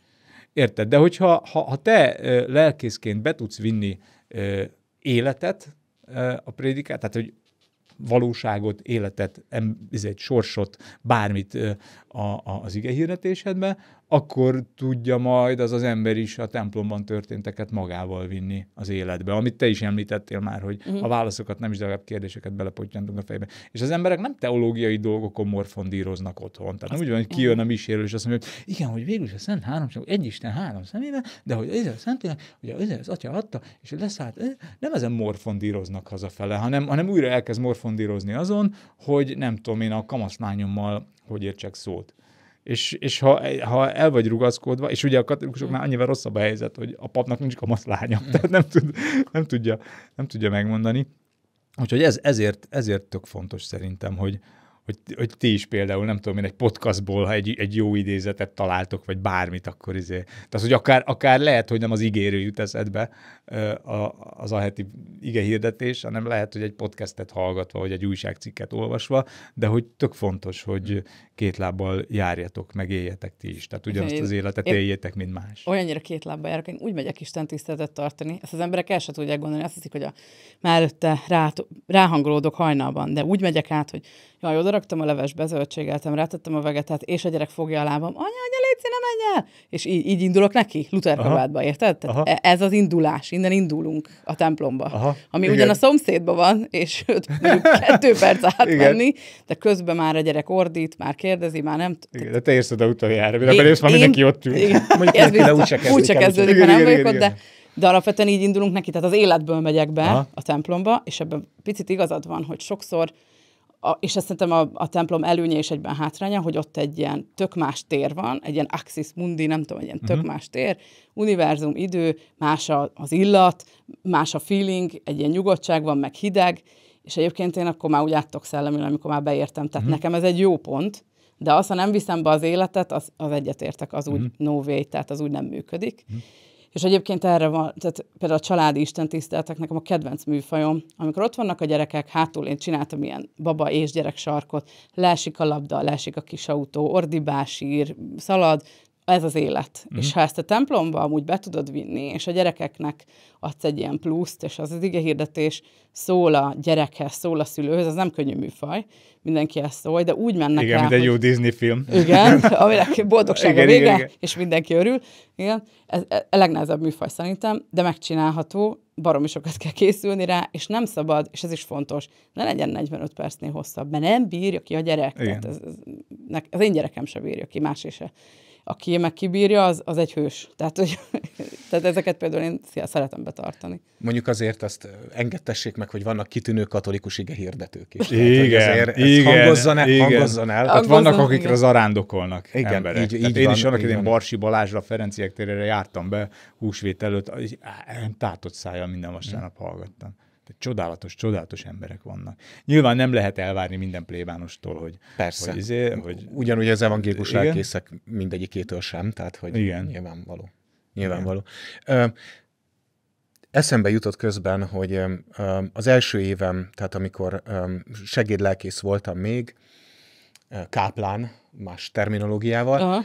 Érted? De hogyha ha, ha te lelkészként be tudsz vinni életet a prédikát, tehát hogy valóságot, életet, em, ezért, sorsot, bármit a, a, az igehirdetésedbe, akkor tudja majd az az ember is a templomban történteket magával vinni az életbe. Amit te is említettél már, hogy uh-huh. a válaszokat nem is, de legalább kérdéseket belepottyantunk a fejbe. És az emberek nem teológiai dolgokon morfondíroznak otthon. Tehát nem úgy van, hogy kijön a miséről, és azt mondja, hogy igen, hogy végül is a Szent Háromság, egy Isten három szemébe, de hogy ez a Szentlélek, hogy ez az Atya adta, és leszállt, nem ezen morfondíroznak hazafele, hanem, hanem újra elkezd morfondírozni azon, hogy nem tudom én a kamaszlányommal hogy értsek szót és, és ha, ha el vagy rugaszkodva, és ugye a katolikusoknál annyira rosszabb a helyzet, hogy a papnak nincs kamatlánya, tehát nem, tud, nem, tudja, nem tudja megmondani. Úgyhogy ez, ezért, ezért tök fontos szerintem, hogy, hogy, hogy ti is például, nem tudom én, egy podcastból, ha egy, egy jó idézetet találtok, vagy bármit, akkor izé. Tehát, hogy akár, akár lehet, hogy nem az ígérő jut eszedbe az a heti ige hirdetés, hanem lehet, hogy egy podcastet hallgatva, vagy egy újságcikket olvasva, de hogy tök fontos, hogy hmm. két lábbal járjatok, meg éljetek ti is. Tehát ugyanazt az életet én éljétek, mint más. Olyannyira két lábbal járok, én úgy megyek Isten tiszteletet tartani. Ezt az emberek el sem tudják gondolni, azt hiszik, hogy a, már előtte rá, ráhangolódok hajnalban, de úgy megyek át, hogy jaj, oda beleraktam a levesbe, bezöldségeltem, rátettem a vegetát, és a gyerek fogja a lábam, anya, anya, légy ne menj el! És így, így indulok neki, Luther kabátba, érted? Tehát e-, ez az indulás, innen indulunk a templomba. Aha. Ami Igen. ugyan a szomszédban van, és őt kettő perc átmenni, de közben már a gyerek ordít, már kérdezi, már nem... Igen, de te érzed a utoljára, mert belőle már mindenki ott ül. Igen. Mondjuk, úgyse kezdődik, kezdődik, nem vagyok ott, de... De alapvetően így indulunk neki, tehát az életből megyek be Aha. a templomba, és ebben picit igazad van, hogy sokszor a, és ezt szerintem a, a templom előnye és egyben hátránya, hogy ott egy ilyen tök más tér van, egy ilyen axis mundi, nem tudom, egy ilyen uh-huh. tök mhm. más tér, univerzum, idő, más a, az illat, más a feeling, egy ilyen nyugodtság van, meg hideg, és egyébként én akkor már úgy áttok szellemül, amikor már beértem, tehát uh-huh. nekem ez egy jó pont, de azt, ha nem viszem be az életet, az, az egyetértek, az úgy uh-huh. no way, tehát az úgy nem működik. Uh-huh. És egyébként erre van, tehát például a családi Isten tiszteltek nekem a kedvenc műfajom. Amikor ott vannak a gyerekek, hátul én csináltam ilyen baba és gyerek sarkot, lesik a labda, lesik a kis autó, ordibás ír, szalad, ez az élet. Mm. És mhm. ha ezt a templomba amúgy be tudod vinni, és a gyerekeknek adsz egy ilyen pluszt, és az az igehirdetés hirdetés szól a gyerekhez, szól a szülőhöz, az nem könnyű műfaj, mindenki ezt szól, de úgy mennek igen, rá, mint egy jó Disney film. Igen, aminek boldogság igen, a vége, igen, igen. és mindenki örül. Igen, ez a e, e, legnehezebb műfaj szerintem, de megcsinálható, baromi sokat kell készülni rá, és nem szabad, és ez is fontos, ne legyen 45 percnél hosszabb, mert nem bírja ki a gyerek. Tehát ez, ez, ez, az én gyerekem sem bírja ki, is se aki meg kibírja, az, az egy hős. Tehát, hogy, tehát ezeket például én szeretem betartani. Mondjuk azért azt engedtessék meg, hogy vannak kitűnő katolikus ige hirdetők is. Igen, tehát, azért igen, hangozzon el, igen. Hangozzon el. Hát, hát vannak, akikre igen. zarándokolnak igen, emberek. Így, így van, én is annak idén Barsi Balázsra, Ferenciek térére jártam be húsvét előtt, tátott szájjal minden vasárnap hallgattam. Tehát csodálatos, csodálatos emberek vannak. Nyilván nem lehet elvárni minden plébánostól, hogy... Persze. Hogy izé, hogy... Ugyanúgy az evangélikus lelkészek mindegyikétől sem, tehát hogy Igen. nyilvánvaló. Nyilvánvaló. Igen. Uh, eszembe jutott közben, hogy az első évem, tehát amikor segédlelkész voltam még, káplán más terminológiával, Aha.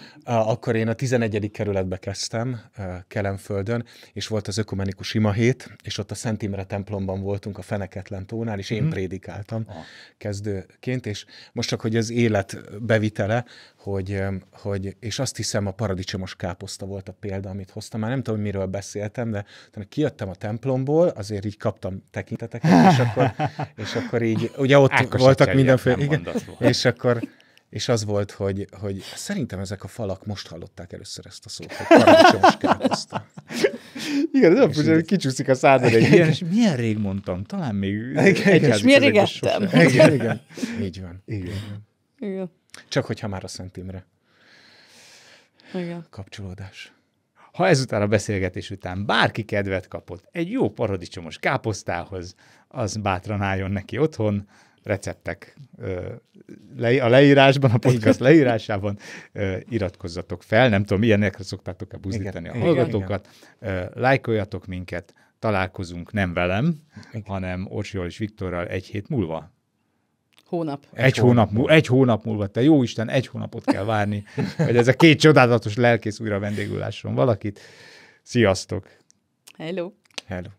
akkor én a 11. kerületbe kezdtem, Kelenföldön, és volt az ökumenikus ima hét, és ott a Szent Imre templomban voltunk a Feneketlen tónál, és én uh prédikáltam Aha. kezdőként, és most csak, hogy az élet bevitele, hogy, hogy, és azt hiszem a paradicsomos káposzta volt a példa, amit hoztam, már nem tudom, miről beszéltem, de kijöttem a templomból, azért így kaptam tekinteteket, és akkor, és akkor így, ugye ott Ákos voltak mindenféle, igen, és akkor és az volt, hogy, hogy szerintem ezek a falak most hallották először ezt a szót, hogy paradicsomos Igen, ez olyan hogy kicsúszik a század egy ilyen, és milyen rég mondtam, talán még És milyen rég ettem. Igen, igen. Így van. Igen. igen. Csak hogyha már a Szent Imre. Igen. Kapcsolódás. Ha ezután a beszélgetés után bárki kedvet kapott egy jó paradicsomos káposztához, az bátran álljon neki otthon, receptek a leírásban, a podcast leírásában iratkozzatok fel, nem tudom, ilyenekre szoktátok-e buzdítani igen, a hallgatókat, lájkoljatok minket, találkozunk nem velem, igen. hanem Orsival és Viktorral egy hét múlva. Hónap. Egy, egy hónap, hónap múlva, egy hónap múlva, te jó Isten, egy hónapot kell várni, hogy ez a két csodálatos lelkész újra vendégüláson valakit. Sziasztok! Hello! Hello!